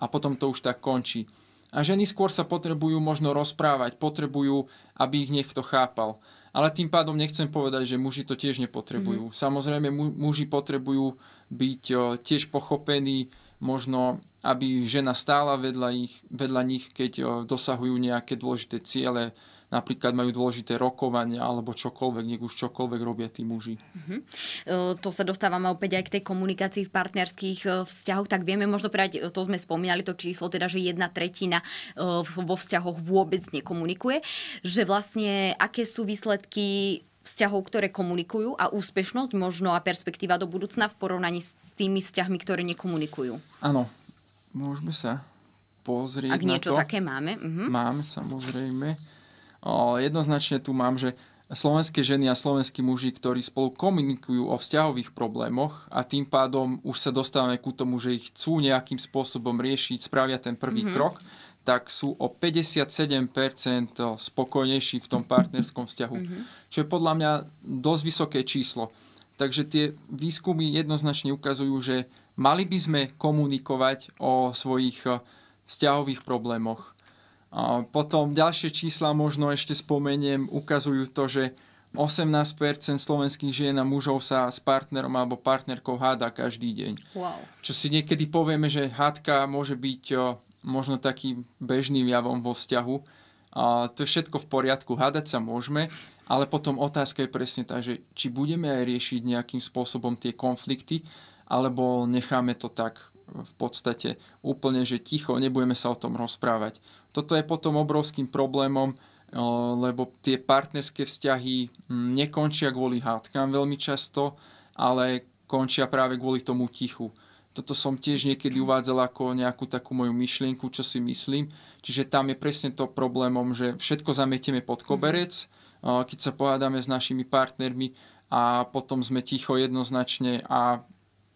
Speaker 1: a potom to už tak končí. A ženy skôr sa potrebujú možno rozprávať, potrebujú, aby ich niekto chápal. Ale tým pádom nechcem povedať, že muži to tiež nepotrebujú. Mm-hmm. Samozrejme, muži potrebujú byť tiež pochopení, možno aby žena stála vedľa, ich, vedľa nich, keď dosahujú nejaké dôležité ciele, napríklad majú dôležité rokovania alebo čokoľvek, nech už čokoľvek robia tí muži.
Speaker 2: Uh-huh. To sa dostávame opäť aj k tej komunikácii v partnerských e, vzťahoch, tak vieme možno prať, e, to sme spomínali, to číslo, teda, že jedna tretina vo vzťahoch vôbec nekomunikuje, že vlastne aké sú výsledky vzťahov, ktoré komunikujú a úspešnosť možno a perspektíva do budúcna v porovnaní s tými vzťahmi, ktoré nekomunikujú.
Speaker 1: Áno, môžeme sa pozrieť Ak niečo na to.
Speaker 2: také máme. Uh-huh. Mhm.
Speaker 1: Mám, samozrejme. Jednoznačne tu mám, že slovenské ženy a slovenskí muži, ktorí spolu komunikujú o vzťahových problémoch a tým pádom už sa dostávame ku tomu, že ich chcú nejakým spôsobom riešiť, spravia ten prvý mm-hmm. krok, tak sú o 57% spokojnejší v tom partnerskom vzťahu. Mm-hmm. Čo je podľa mňa dosť vysoké číslo. Takže tie výskumy jednoznačne ukazujú, že mali by sme komunikovať o svojich eh, vzťahových problémoch potom ďalšie čísla možno ešte spomeniem, ukazujú to, že 18% slovenských žien a mužov sa s partnerom alebo partnerkou háda každý deň. Wow. Čo si niekedy povieme, že hádka môže byť o, možno takým bežným javom vo vzťahu. A to je všetko v poriadku, hádať sa môžeme, ale potom otázka je presne tá, že či budeme aj riešiť nejakým spôsobom tie konflikty, alebo necháme to tak v podstate úplne, že ticho, nebudeme sa o tom rozprávať. Toto je potom obrovským problémom, eh, lebo tie partnerské vzťahy hm, nekončia kvôli hádkam veľmi často, ale končia práve kvôli tomu tichu. Toto som tiež niekedy uvádzal ako nejakú takú moju myšlienku, čo si myslím. Čiže tam je presne to problémom, že všetko zametieme pod mhm. koberec, eh, keď sa pohádame s našimi partnermi a potom sme ticho jednoznačne a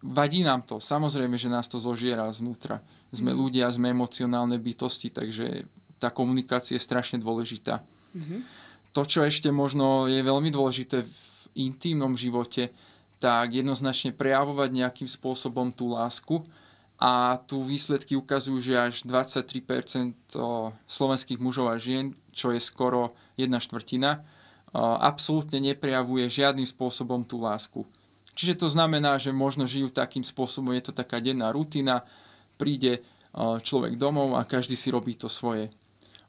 Speaker 1: vadí nám to. Samozrejme, že nás to zožiera znútra. Sme mm. ľudia, sme emocionálne bytosti, takže tá komunikácia je strašne dôležitá. Mm-hmm. To, čo ešte možno je veľmi dôležité v intímnom živote, tak jednoznačne prejavovať nejakým spôsobom tú lásku. A tu výsledky ukazujú, že až 23% slovenských mužov a žien, čo je skoro jedna štvrtina, absolútne neprejavuje žiadnym spôsobom tú lásku. Čiže to znamená, že možno žijú takým spôsobom, je to taká denná rutina, príde e, človek domov a každý si robí to svoje.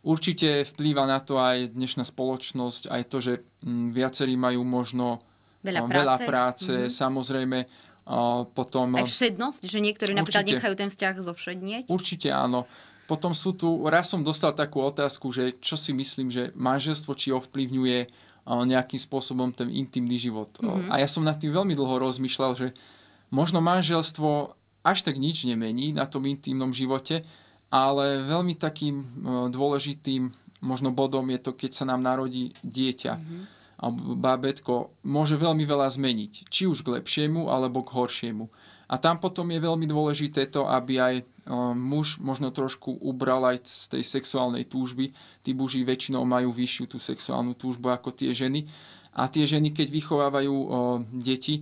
Speaker 1: Určite vplýva na to aj dnešná spoločnosť, aj to, že mm, viacerí majú možno
Speaker 2: e, veľa práce, veľa práce mm-hmm.
Speaker 1: samozrejme e, potom... Aj
Speaker 2: všednosť, že niektorí určite, napríklad nechajú ten vzťah zovšednieť?
Speaker 1: Určite áno. Potom sú tu, raz som dostal takú otázku, že čo si myslím, že manželstvo či ovplyvňuje nejakým spôsobom ten intimný život. Mm-hmm. A ja som nad tým veľmi dlho rozmýšľal, že možno manželstvo až tak nič nemení na tom intimnom živote, ale veľmi takým dôležitým možno bodom je to, keď sa nám narodí dieťa mm-hmm. alebo bábetko, môže veľmi veľa zmeniť, či už k lepšiemu alebo k horšiemu. A tam potom je veľmi dôležité to, aby aj e, muž možno trošku ubral aj z tej sexuálnej túžby. Tí muži väčšinou majú vyššiu tú sexuálnu túžbu ako tie ženy. A tie ženy, keď vychovávajú e, deti e,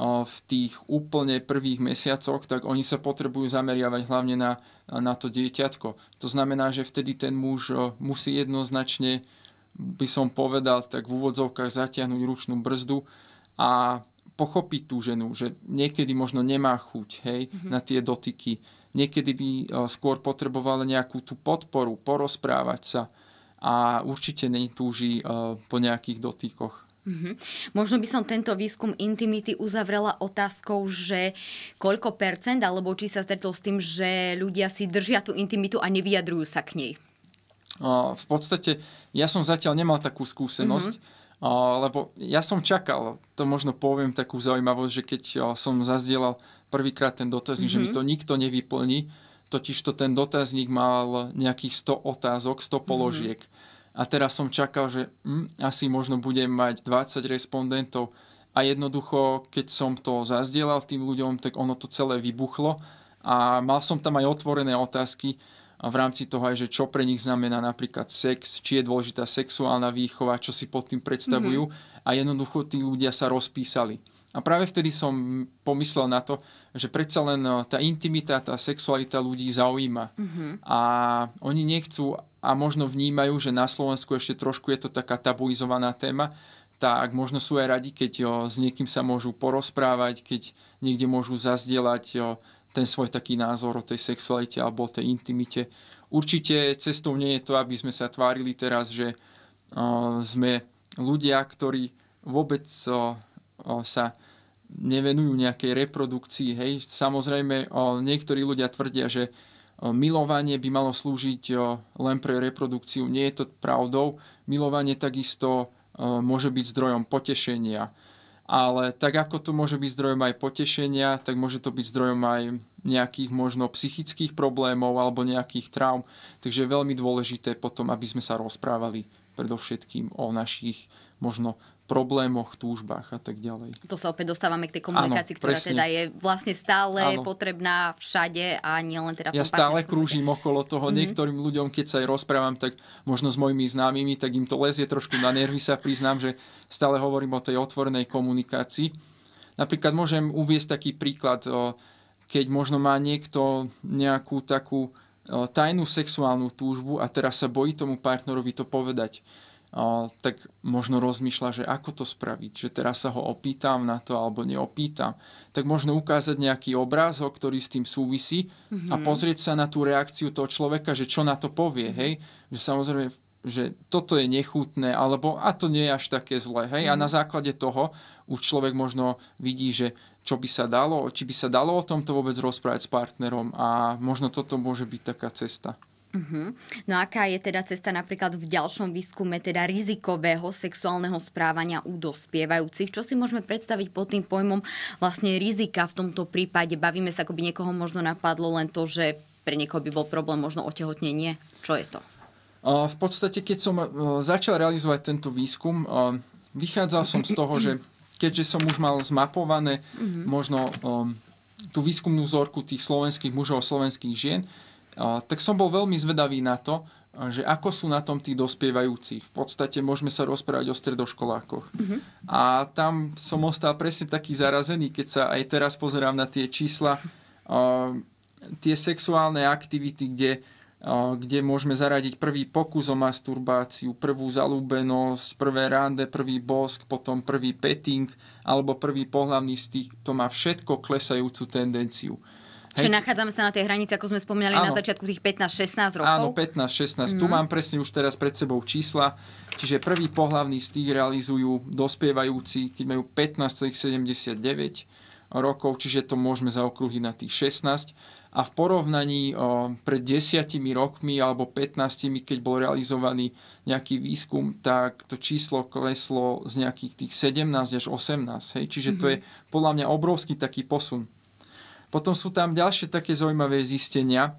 Speaker 1: v tých úplne prvých mesiacoch, tak oni sa potrebujú zameriavať hlavne na, na to dieťatko. To znamená, že vtedy ten muž musí jednoznačne, by som povedal, tak v úvodzovkách zatiahnuť ručnú brzdu a pochopiť tú ženu, že niekedy možno nemá chuť hej, mm-hmm. na tie dotyky, niekedy by e, skôr potrebovala nejakú tú podporu, porozprávať sa a určite netúži e, po nejakých dotykoch.
Speaker 2: Mm-hmm. Možno by som tento výskum intimity uzavrela otázkou, že koľko percent, alebo či sa stretol s tým, že ľudia si držia tú intimitu a nevyjadrujú sa k nej.
Speaker 1: V podstate ja som zatiaľ nemal takú skúsenosť. Mm-hmm lebo ja som čakal, to možno poviem takú zaujímavosť, že keď som zazdielal prvýkrát ten dotazník, mm-hmm. že mi mhm. to nikto nevyplní, totiž to ten dotazník mal nejakých 100 otázok, 100 mhm. položiek. Mm-hmm. A teraz som čakal, že hm, asi možno budem mať 20 respondentov. A jednoducho, keď som to zazdielal tým ľuďom, tak ono to celé vybuchlo. A mal som tam aj otvorené otázky, a v rámci toho aj, že čo pre nich znamená napríklad sex, či je dôležitá sexuálna výchova, čo si pod tým predstavujú mm-hmm. a jednoducho tí ľudia sa rozpísali. A práve vtedy som pomyslel na to, že predsa len eh, tá intimita, tá sexualita ľudí zaujíma. Mm-hmm. A oni nechcú a možno vnímajú, že na Slovensku ešte trošku je to taká tabuizovaná téma, tak možno sú aj radi, keď jo, eh, s niekým sa môžu porozprávať, keď niekde môžu zazdieľať jo, eh, ten svoj taký názor o tej sexualite alebo o tej intimite. Určite cestou nie je to, aby sme sa tvárili teraz, že sme ľudia, ktorí vôbec sa nevenujú nejakej reprodukcii. Hej. Samozrejme, niektorí ľudia tvrdia, že milovanie by malo slúžiť len pre reprodukciu. Nie je to pravdou. Milovanie takisto môže byť zdrojom potešenia ale tak ako to môže byť zdrojom aj potešenia, tak môže to byť zdrojom aj nejakých možno psychických problémov alebo nejakých traum. Takže je veľmi dôležité potom, aby sme sa rozprávali predovšetkým o našich možno problémoch, túžbách a tak ďalej.
Speaker 2: To sa opäť dostávame k tej komunikácii, ktorá presne. teda je vlastne stále ano. potrebná všade a nielen teda v Ja stále
Speaker 1: krúžim okolo toho. Mm-hmm. Niektorým ľuďom, keď sa aj rozprávam, tak možno s mojimi známymi, tak im to lezie trošku na nervy, sa priznám, že stále hovorím o tej otvornej komunikácii. Napríklad môžem uviesť taký príklad, keď možno má niekto nejakú takú tajnú sexuálnu túžbu a teraz sa bojí tomu partnerovi to povedať tak možno rozmýšľa, že ako to spraviť, že teraz sa ho opýtam na to alebo neopýtam, tak možno ukázať nejaký obrázok, ktorý s tým súvisí mm-hmm. a mhm. pozrieť sa na tú reakciu toho človeka, že čo na to povie, hej, že samozrejme, že toto je nechutné, alebo a to nie je až také zlé, hej, mm-hmm. a na mhm. základe toho už človek možno vidí, že čo by sa dalo, či by sa dalo o tomto vôbec rozprávať s partnerom a možno toto môže byť taká cesta.
Speaker 2: Uh-huh. No aká je teda cesta napríklad v ďalšom výskume teda rizikového sexuálneho správania u dospievajúcich? Čo si môžeme predstaviť pod tým pojmom vlastne rizika v tomto prípade? Bavíme sa, ako by niekoho možno napadlo len to, že pre niekoho by bol problém možno otehotnenie.
Speaker 1: Čo je to? V podstate, keď som e, začal realizovať tento výskum, e, vychádzal som z toho, že keďže som už mal zmapované mhm. možno e, tú výskumnú vzorku tých slovenských mužov a slovenských žien, tak som bol veľmi zvedavý na to, že ako sú na tom tí dospievajúci. V podstate môžeme sa rozprávať o stredoškolákoch. Mm-hmm. A tam som ostal presne taký zarazený, keď sa aj teraz pozerám na tie čísla, uh, tie sexuálne aktivity, kde, uh, kde môžeme zaradiť prvý pokus o masturbáciu, prvú zalúbenosť, prvé rande, prvý bosk, potom prvý petting alebo prvý pohľavný styk, to má všetko klesajúcu tendenciu. Čiže
Speaker 2: nachádzame sa na tej hranici, ako sme spomínali áno. na začiatku tých 15-16 rokov. Áno,
Speaker 1: 15-16. Mm. Tu mhm. mám presne už teraz pred sebou čísla. Čiže prvý pohlavný styk realizujú dospievajúci, keď majú 15,79 rokov, čiže to môžeme zaokrúhliť na tých 16. A v porovnaní o, pred desiatimi rokmi alebo 15, keď bol realizovaný nejaký výskum, tak to číslo kleslo z nejakých tých 17 až 18. Hej? Čiže mm-hmm. to mhm. je podľa mňa obrovský taký posun. Potom sú tam ďalšie také zaujímavé zistenia.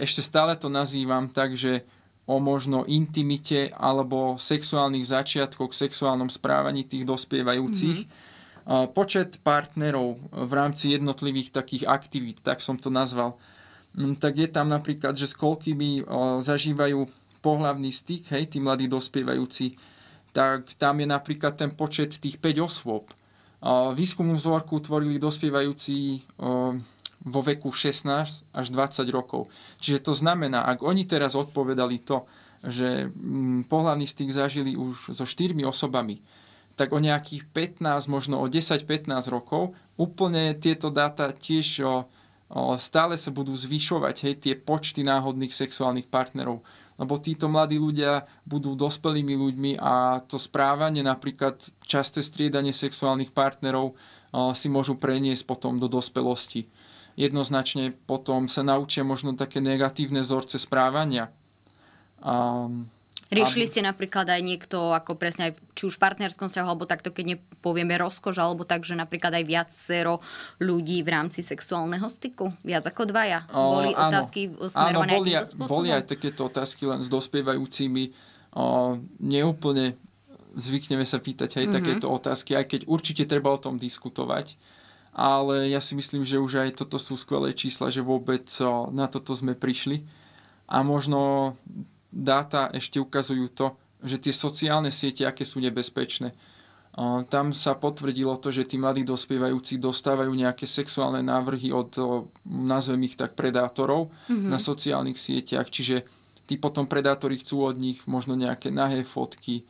Speaker 1: Ešte stále to nazývam tak, že o možno intimite alebo sexuálnych začiatkoch, sexuálnom správaní tých dospievajúcich. Mm-hmm. Počet partnerov v rámci jednotlivých takých aktivít, tak som to nazval. Mm, tak je tam napríklad, že s koľkými zažívajú pohlavný styk, hej, tí mladí dospievajúci, tak tam je napríklad ten počet tých 5 osôb. Výskumnú vzorku tvorili dospievajúci vo veku 16 až 20 rokov. Čiže to znamená, ak oni teraz odpovedali to, že mm, pohľadný styk zažili už so štyrmi osobami, tak o nejakých 15, možno o 10-15 rokov úplne tieto dáta tiež o, o, stále sa budú zvyšovať, hej, tie počty náhodných sexuálnych partnerov, lebo títo mladí ľudia budú dospelými ľuďmi a to správanie, napríklad časté striedanie sexuálnych partnerov eh, si môžu preniesť potom do dospelosti. Jednoznačne potom sa naučia možno také negatívne vzorce správania. Um, Riešili ste
Speaker 2: napríklad aj niekto, ako presne aj či už v partnerskom vzťahu, alebo takto, keď nepovieme rozkož, alebo tak, že napríklad aj viacero ľudí v rámci sexuálneho styku, viac ako dvaja. O, boli áno, otázky smerované áno, boli, aj spôsobom? Boli aj
Speaker 1: takéto otázky len s dospievajúcimi, o, neúplne zvykneme sa pýtať aj mm-hmm. takéto otázky, aj keď určite treba o tom diskutovať ale ja si myslím, že už aj toto sú skvelé čísla, že vôbec na toto sme prišli. A možno dáta ešte ukazujú to, že tie sociálne siete, aké sú nebezpečné. Tam sa potvrdilo to, že tí mladí dospievajúci dostávajú nejaké sexuálne návrhy od, nazvem ich tak, predátorov mm-hmm. na sociálnych sieťach. Čiže tí potom predátori chcú od nich možno nejaké nahé fotky,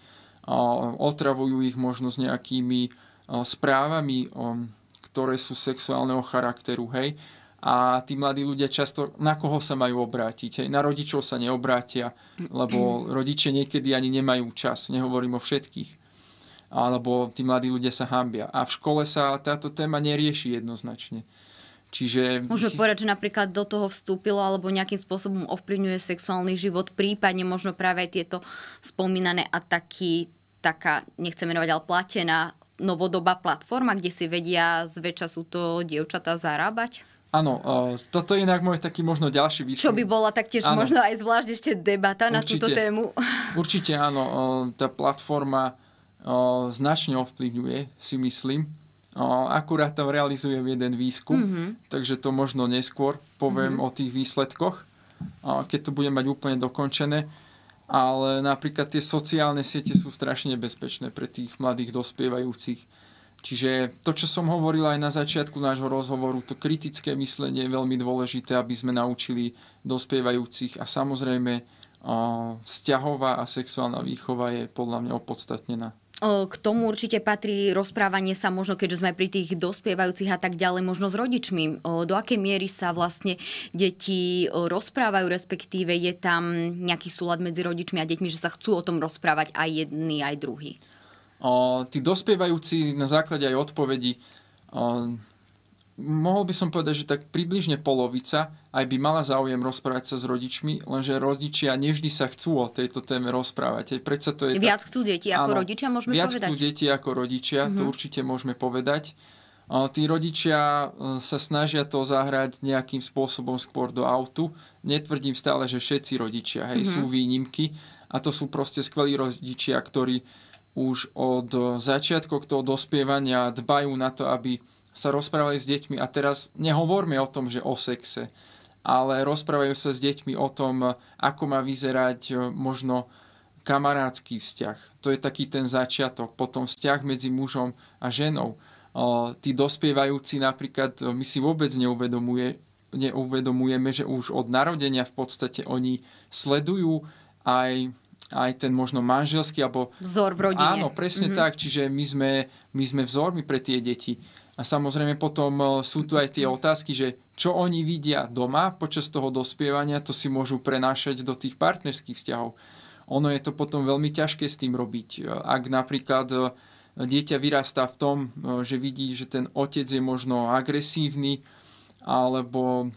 Speaker 1: otravujú ich možno s nejakými správami, ktoré sú sexuálneho charakteru. Hej a tí mladí ľudia často na koho sa majú obrátiť. Hej? Na rodičov sa neobrátia, lebo rodičia niekedy ani nemajú čas, nehovorím o všetkých. Alebo tí mladí ľudia sa hambia. A v škole sa táto téma nerieši jednoznačne. Čiže... Môžeme
Speaker 2: povedať, že napríklad do toho vstúpilo alebo nejakým spôsobom ovplyvňuje sexuálny život, prípadne možno práve aj tieto spomínané a taký, taká, nechcem menovať, ale platená novodobá platforma, kde si vedia zväčša sú to dievčatá zarábať?
Speaker 1: Áno, e, toto je inak môj taký možno ďalší výskum. Čo by bola taktiež áno. možno
Speaker 2: aj zvlášť ešte debata určite, na túto tému.
Speaker 1: Určite áno, e, tá platforma e, značne ovplyvňuje, si myslím. Akurát tam realizujem jeden výskum, mm-hmm. takže to možno neskôr poviem mm-hmm. o tých výsledkoch, keď to budem mať úplne dokončené. Ale napríklad tie sociálne siete sú strašne nebezpečné pre tých mladých dospievajúcich Čiže to, čo som hovoril aj na začiatku nášho rozhovoru, to kritické myslenie je veľmi dôležité, aby sme naučili dospievajúcich a samozrejme vzťahová a sexuálna výchova je podľa mňa opodstatnená.
Speaker 2: K tomu určite patrí rozprávanie sa možno, keďže sme pri tých dospievajúcich a tak ďalej, možno s rodičmi. Do akej miery sa vlastne deti rozprávajú, respektíve je tam nejaký súlad medzi rodičmi a deťmi, že sa chcú o tom rozprávať aj jedni, aj druhí.
Speaker 1: O, tí dospievajúci na základe aj odpovedí, o, mohol by som povedať, že tak približne polovica aj by mala záujem rozprávať sa s rodičmi, lenže rodičia nevždy sa chcú o tejto téme rozprávať. Aj predsa to je viac
Speaker 2: tak, chcú deti áno, ako rodičia, môžeme viac povedať. Viac chcú
Speaker 1: deti ako rodičia, mm-hmm. to mhm. určite môžeme povedať. tí rodičia e, sa snažia to zahrať nejakým spôsobom skôr do autu. Netvrdím stále, že všetci rodičia, hej, mm-hmm. sú výnimky a to sú proste skvelí rodičia, ktorí už od začiatku toho dospievania dbajú na to, aby sa rozprávali s deťmi a teraz nehovorme o tom, že o sexe, ale rozprávajú sa s deťmi o tom, ako má vyzerať e, možno kamarádsky vzťah. To je taký ten začiatok. Potom vzťah medzi mužom a ženou. E, tí dospievajúci napríklad, e, my si vôbec neuvedomuje, neuvedomujeme, že už od narodenia v podstate oni sledujú aj aj ten možno manželský, alebo... Vzor v rodine. Áno, presne mm-hmm. tak, čiže my sme, my sme vzormi pre tie deti. A samozrejme potom e, sú tu aj tie otázky, že čo oni vidia doma počas toho dospievania, to si môžu prenášať do tých partnerských vzťahov. Ono je to potom veľmi ťažké s tým robiť. E, ak napríklad e, dieťa vyrastá v tom, že vidí, že ten otec je možno agresívny alebo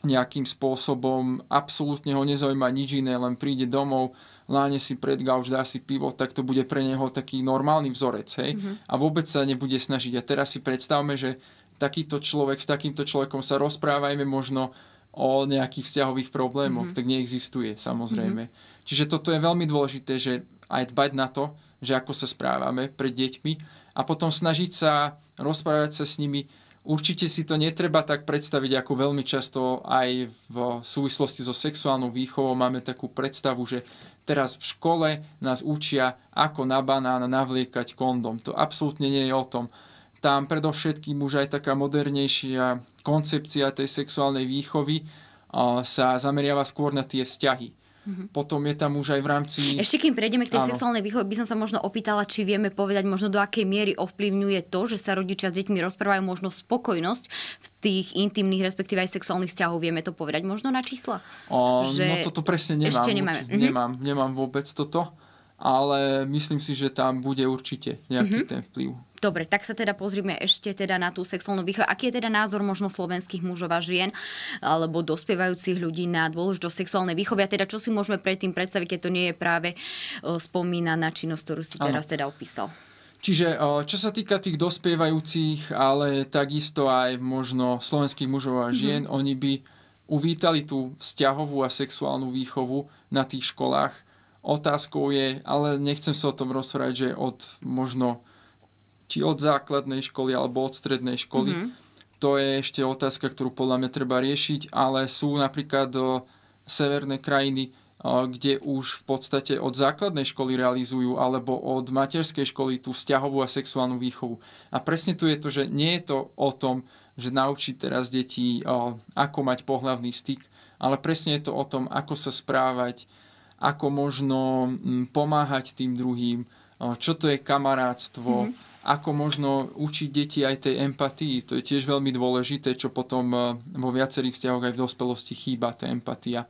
Speaker 1: nejakým spôsobom absolútne ho nezaujíma nič iné, len príde domov, láne si pred gauč, dá si pivo, tak to bude pre neho taký normálny vzorec. Hej? Mm-hmm. A vôbec sa nebude snažiť. A teraz si predstavme, že takýto človek, s takýmto človekom sa rozprávajme možno o nejakých vzťahových problémoch, mm-hmm. tak neexistuje samozrejme. Mm-hmm. Čiže toto je veľmi dôležité, že aj dbať na to, že ako sa správame pred deťmi a potom snažiť sa rozprávať sa s nimi Určite si to netreba tak predstaviť, ako veľmi často aj v súvislosti so sexuálnou výchovou máme takú predstavu, že teraz v škole nás učia, ako na banán navliekať kondom. To absolútne nie je o tom. Tam predovšetkým už aj taká modernejšia koncepcia tej sexuálnej výchovy sa zameriava skôr na tie vzťahy. Mm-hmm. Potom je tam už aj v rámci... Ešte
Speaker 2: kým prejdeme k tej áno. sexuálnej výchove, by som sa možno opýtala, či vieme povedať možno do akej miery ovplyvňuje to, že sa rodičia s deťmi rozprávajú možno spokojnosť v tých intimných, respektíve aj sexuálnych vzťahov. Vieme to povedať možno na čísla?
Speaker 1: O, že... No toto presne nemám. Ešte nemáme. Mm-hmm. Nemám, nemám vôbec toto ale myslím si, že tam bude určite nejaký mm-hmm. ten vplyv
Speaker 2: Dobre, tak sa teda pozrime ešte teda na tú sexuálnu výchovu. Aký je teda názor možno slovenských mužov a žien alebo dospievajúcich ľudí na dôležitosť sexuálnej výchovy a teda čo si môžeme predtým predstaviť, keď to nie je práve spomínaná činnosť, ktorú si teraz teda opísal.
Speaker 1: Čiže čo sa týka tých dospievajúcich, ale takisto aj možno slovenských mužov a mhm. žien, mm-hmm. oni by uvítali tú vzťahovú a sexuálnu výchovu na tých školách. Otázkou je, ale nechcem sa o tom rozprávať, že od možno či od základnej školy alebo od strednej školy. Mm-hmm. To je ešte otázka, ktorú podľa mňa treba riešiť, ale sú napríklad o, e, severné krajiny, o, e, kde už v podstate od základnej školy realizujú alebo od materskej školy tú vzťahovú a sexuálnu výchovu. A presne tu je to, že nie je to o tom, že naučiť teraz deti, o, e, ako mať pohľavný styk, ale presne je to o tom, ako sa správať, ako možno m, mm, pomáhať tým druhým, čo to je kamarátstvo, mm-hmm ako možno učiť deti aj tej empatii. To je tiež veľmi dôležité, čo potom eh, vo viacerých vzťahoch aj v dospelosti chýba, tá empatia.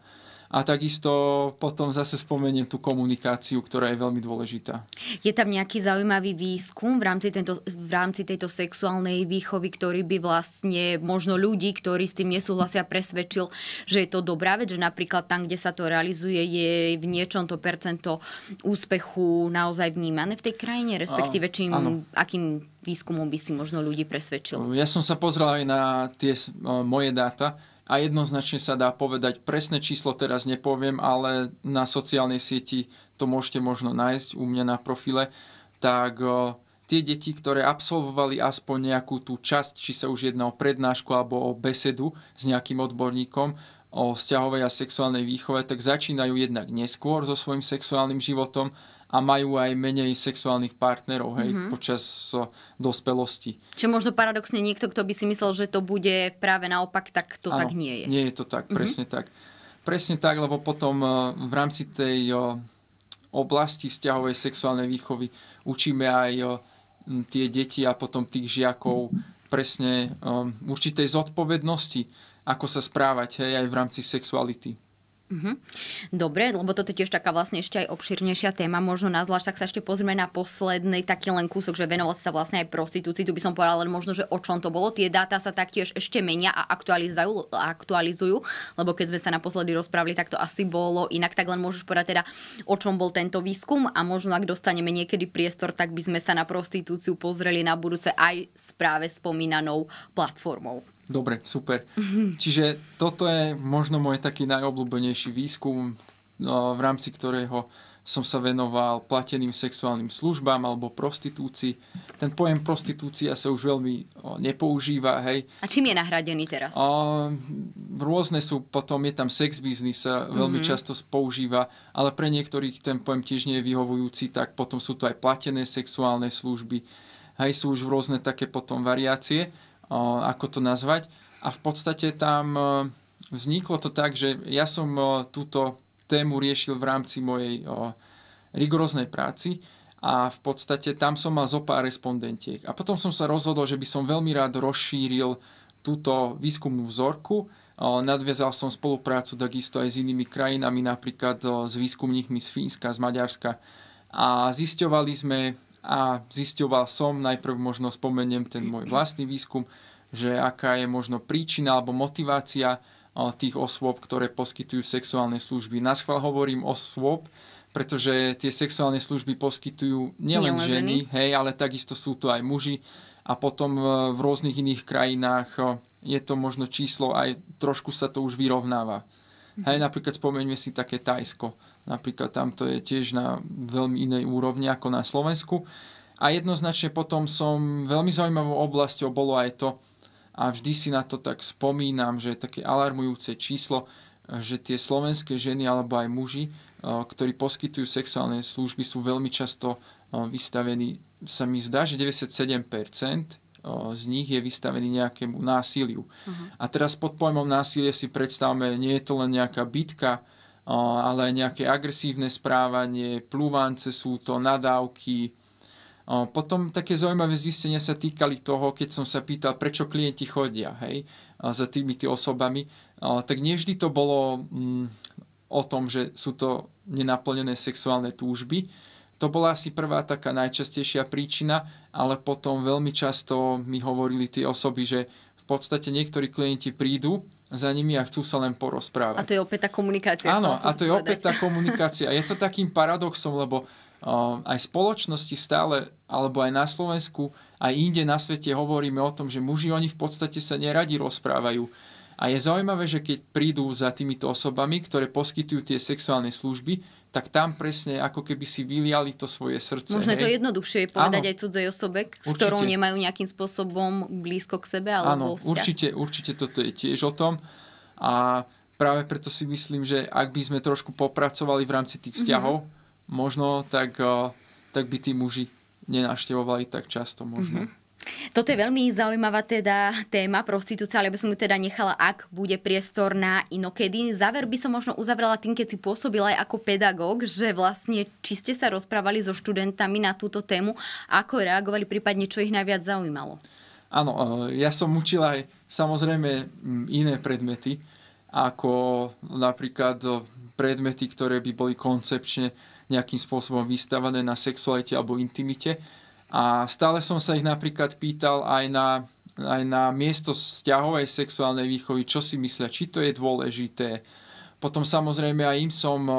Speaker 1: A takisto potom zase spomeniem tú komunikáciu, ktorá je veľmi dôležitá.
Speaker 2: Je tam nejaký zaujímavý výskum v rámci, tento, v rámci tejto sexuálnej výchovy, ktorý by vlastne možno ľudí, ktorí s tým nesúhlasia, presvedčil, že je to dobrá vec, že napríklad tam, kde sa to realizuje, je v niečom to percento úspechu naozaj vnímané v tej krajine, respektíve čím, áno. akým výskumom by si možno ľudí presvedčil.
Speaker 1: Ja som sa pozrel aj na tie eh, moje dáta a jednoznačne sa dá povedať, presné číslo teraz nepoviem, ale na sociálnej sieti to môžete možno nájsť u mňa na profile, tak tie deti, ktoré absolvovali aspoň nejakú tú časť, či sa už jedná o prednášku alebo o besedu s nejakým odborníkom o vzťahovej a sexuálnej výchove, tak začínajú jednak neskôr so svojím sexuálnym životom a majú aj menej sexuálnych partnerov hej, mm-hmm. počas dospelosti.
Speaker 2: Čo možno paradoxne niekto, kto by si myslel, že to bude práve naopak, tak to ano, tak nie je. Nie je to
Speaker 1: tak, mm-hmm. presne tak. Presne tak, lebo potom e, v rámci tej e, oblasti vzťahovej sexuálnej výchovy učíme aj e, tie deti a potom tých žiakov presne určitej zodpovednosti, ako sa správať hej, aj v rámci sexuality.
Speaker 2: Mhm. Dobre, lebo toto je tiež taká vlastne ešte aj obširnejšia téma, možno na zvlášť, tak sa ešte pozrieme na posledný taký len kúsok, že venoval sa vlastne aj prostitúcii, tu by som povedala len možno, že o čom to bolo. Tie dáta sa taktiež ešte menia a aktualizujú, aktualizujú lebo keď sme sa naposledy rozprávali, tak to asi bolo inak, tak len môžeš povedať teda, o čom bol tento výskum a možno ak dostaneme niekedy priestor, tak by sme sa na prostitúciu pozreli na budúce aj s práve spomínanou platformou.
Speaker 1: Dobre, super. Čiže toto je možno môj taký najobľúbenejší výskum, no, v rámci ktorého som sa venoval plateným sexuálnym službám alebo prostitúcii. Ten pojem prostitúcia sa už veľmi nepoužíva, hej.
Speaker 2: A čím je nahradený teraz?
Speaker 1: O, rôzne sú, potom je tam sex biznis, sa veľmi mm-hmm. často používa, ale pre niektorých ten pojem tiež nie je vyhovujúci, tak potom sú to aj platené sexuálne služby. Hej, sú už rôzne také potom variácie ako to nazvať. A v podstate tam vzniklo to tak, že ja som túto tému riešil v rámci mojej rigoróznej práci a v podstate tam som mal zo pár respondentiek. A potom som sa rozhodol, že by som veľmi rád rozšíril túto výskumnú vzorku. Nadviazal som spoluprácu takisto aj s inými krajinami, napríklad s výskumníkmi z Fínska, z Maďarska. A zisťovali sme a zisťoval som, najprv možno spomeniem ten môj vlastný výskum, že aká je možno príčina alebo motivácia tých osôb, ktoré poskytujú sexuálne služby. Na schvál hovorím osôb, pretože tie sexuálne služby poskytujú nielen, Nie ženy, ženy, hej, ale takisto sú tu aj muži a potom e, v rôznych iných krajinách e, je to možno číslo aj trošku sa to už vyrovnáva. Mhm. Hej, napríklad spomeňme si také Tajsko. Napríklad tamto je tiež na veľmi inej úrovni ako na Slovensku. A jednoznačne potom som veľmi zaujímavou oblasťou bolo aj to, a vždy si na to tak spomínam, že je také alarmujúce číslo, že tie slovenské ženy alebo aj muži, eh, ktorí poskytujú sexuálne služby, sú veľmi často eh, vystavení, sa mi zdá, že 97% eh, z nich je vystavený nejakému násiliu. Uh-huh. A teraz pod pojmom násilie si predstavme, nie je to len nejaká bitka, ale aj nejaké agresívne správanie, plúvance sú to, nadávky. Potom také zaujímavé zistenia sa týkali toho, keď som sa pýtal, prečo klienti chodia hej, za tými tý osobami, tak nevždy to bolo mm, o tom, že sú to nenaplnené sexuálne túžby. To bola asi prvá taká najčastejšia príčina, ale potom veľmi často mi hovorili tie osoby, že v podstate niektorí klienti prídu za nimi a chcú sa len porozprávať. A to
Speaker 2: je opäť tá komunikácia. Áno, a to je
Speaker 1: povedať. opäť tá komunikácia. Je to takým paradoxom, lebo um, aj spoločnosti stále, alebo aj na Slovensku, aj inde na svete hovoríme o tom, že muži oni v podstate sa neradi rozprávajú a je zaujímavé, že keď prídu za týmito osobami, ktoré poskytujú tie sexuálne služby, tak tam presne ako keby si vyliali to svoje srdce. Možno je to je
Speaker 2: jednoduchšie povedať áno, aj cudzej osobe, s určite. ktorou nemajú nejakým spôsobom blízko k sebe alebo áno, vzťah. Určite,
Speaker 1: určite toto je tiež o tom. A práve preto si myslím, že ak by sme trošku popracovali v rámci tých mhm. vzťahov, mm-hmm. možno tak, eh, tak by tí muži nenaštevovali tak často možno. Mm-hmm.
Speaker 2: Toto je veľmi zaujímavá teda téma prostitúcia, ale by som ju teda nechala, ak bude priestor na inokedy. Záver by som možno uzavrela tým, keď si pôsobila aj ako pedagóg, že vlastne či ste sa rozprávali so študentami na túto tému, ako reagovali, prípadne čo ich najviac zaujímalo.
Speaker 1: Áno, e, ja som učil aj samozrejme iné predmety, ako napríklad e, predmety, ktoré by boli koncepčne nejakým spôsobom vystavané na sexualite alebo intimite a stále som sa ich napríklad pýtal aj na, aj na miesto vzťahovej sexuálnej výchovy, čo si myslia, či to je dôležité. Potom samozrejme aj im som eh,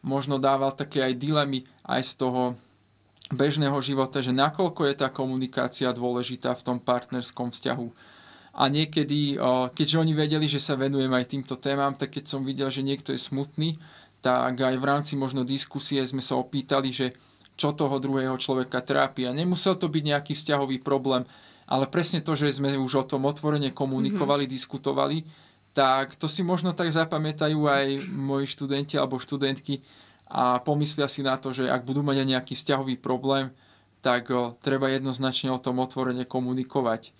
Speaker 1: možno dával také aj dilemy aj z toho bežného života, že nakoľko je tá komunikácia dôležitá v tom partnerskom vzťahu. A niekedy, eh, keďže oni vedeli, že sa venujem aj týmto témam, tak keď som videl, že niekto je smutný, tak aj v rámci možno diskusie sme sa opýtali, že čo toho druhého človeka trápi. A nemusel to byť nejaký vzťahový problém, ale presne to, že sme už o tom otvorene komunikovali, mm-hmm. diskutovali, tak to si možno tak zapamätajú aj moji študenti alebo študentky a pomyslia si na to, že ak budú mať nejaký vzťahový problém, tak eh, treba jednoznačne o tom otvorene komunikovať.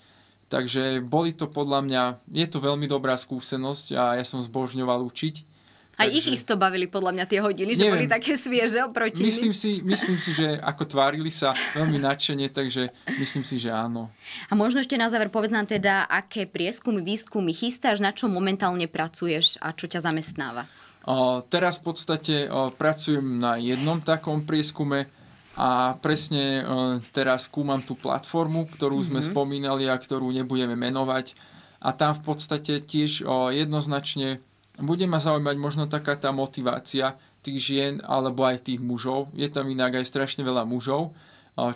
Speaker 1: Takže boli to podľa mňa, je to veľmi dobrá skúsenosť a ja som zbožňoval učiť aj Takže... ich
Speaker 2: isto bavili podľa mňa tie hodiny, že boli také svieže oproti. Myslím
Speaker 1: si, myslím si, že ako tvárili sa veľmi nadšene, takže myslím si, že áno.
Speaker 2: A možno ešte na záver povedz nám teda, aké prieskumy, výskumy chystáš, na čo momentálne pracuješ a čo ťa zamestnáva?
Speaker 1: O, teraz v podstate o, pracujem na jednom takom prieskume a presne o, teraz skúmam tú platformu, ktorú mm-hmm. sme mhm. spomínali a ktorú nebudeme menovať. A tam v podstate tiež o, jednoznačne bude ma zaujímať možno taká tá motivácia tých žien alebo aj tých mužov. Je tam inak aj strašne veľa mužov,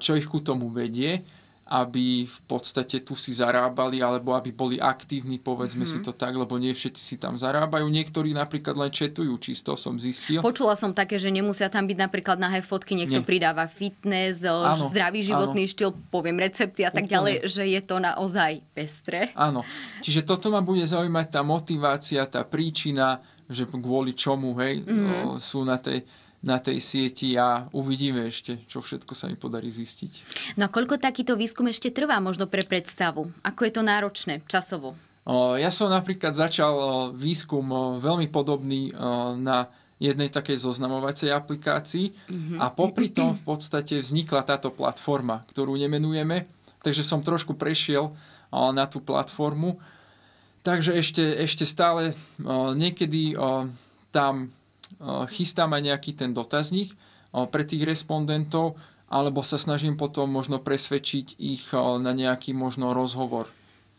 Speaker 1: čo ich ku tomu vedie aby v podstate tu si zarábali, alebo aby boli aktívni, povedzme mm-hmm. si mhm. to tak, lebo nie všetci si tam zarábajú. Niektorí napríklad len četujú, čisto som zistil. Počula
Speaker 2: som také, že nemusia tam byť napríklad nahé fotky, niekto nie. pridáva fitness, áno, zdravý životný áno. štýl, poviem recepty a tak Úplne. ďalej, že je to naozaj pestre.
Speaker 1: Áno, čiže toto ma bude zaujímať tá motivácia, tá príčina, že kvôli čomu hej, mm-hmm. sú na tej na tej sieti a uvidíme ešte, čo všetko sa mi podarí zistiť.
Speaker 2: No a koľko takýto výskum ešte trvá možno pre predstavu? Ako je to náročné časovo?
Speaker 1: Ja som napríklad začal výskum veľmi podobný na jednej takej zoznamovacej aplikácii mm-hmm. a popri tom v podstate vznikla táto platforma, ktorú nemenujeme, takže som trošku prešiel na tú platformu. Takže ešte, ešte stále niekedy tam chystám aj nejaký ten dotazník pre tých respondentov, alebo sa snažím potom možno presvedčiť ich na nejaký možno rozhovor.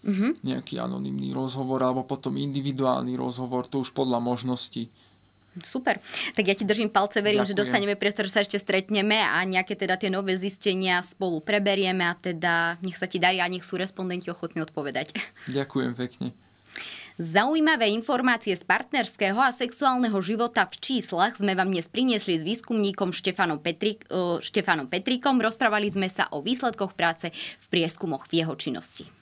Speaker 1: Mm-hmm. Nejaký anonimný rozhovor alebo potom individuálny rozhovor, to už podľa možností.
Speaker 2: Super. Tak ja ti držím palce, verím, Ďakujem. že dostaneme priestor, že sa ešte stretneme a nejaké teda tie nové zistenia spolu preberieme a teda nech sa ti darí a nech sú respondenti ochotní odpovedať.
Speaker 1: Ďakujem pekne.
Speaker 2: Zaujímavé informácie z partnerského a sexuálneho života v číslach sme vám dnes priniesli s výskumníkom Štefanom, Petrik, uh, e, Štefanom Petrikom. Rozprávali sme sa o výsledkoch práce v prieskumoch v jeho činnosti.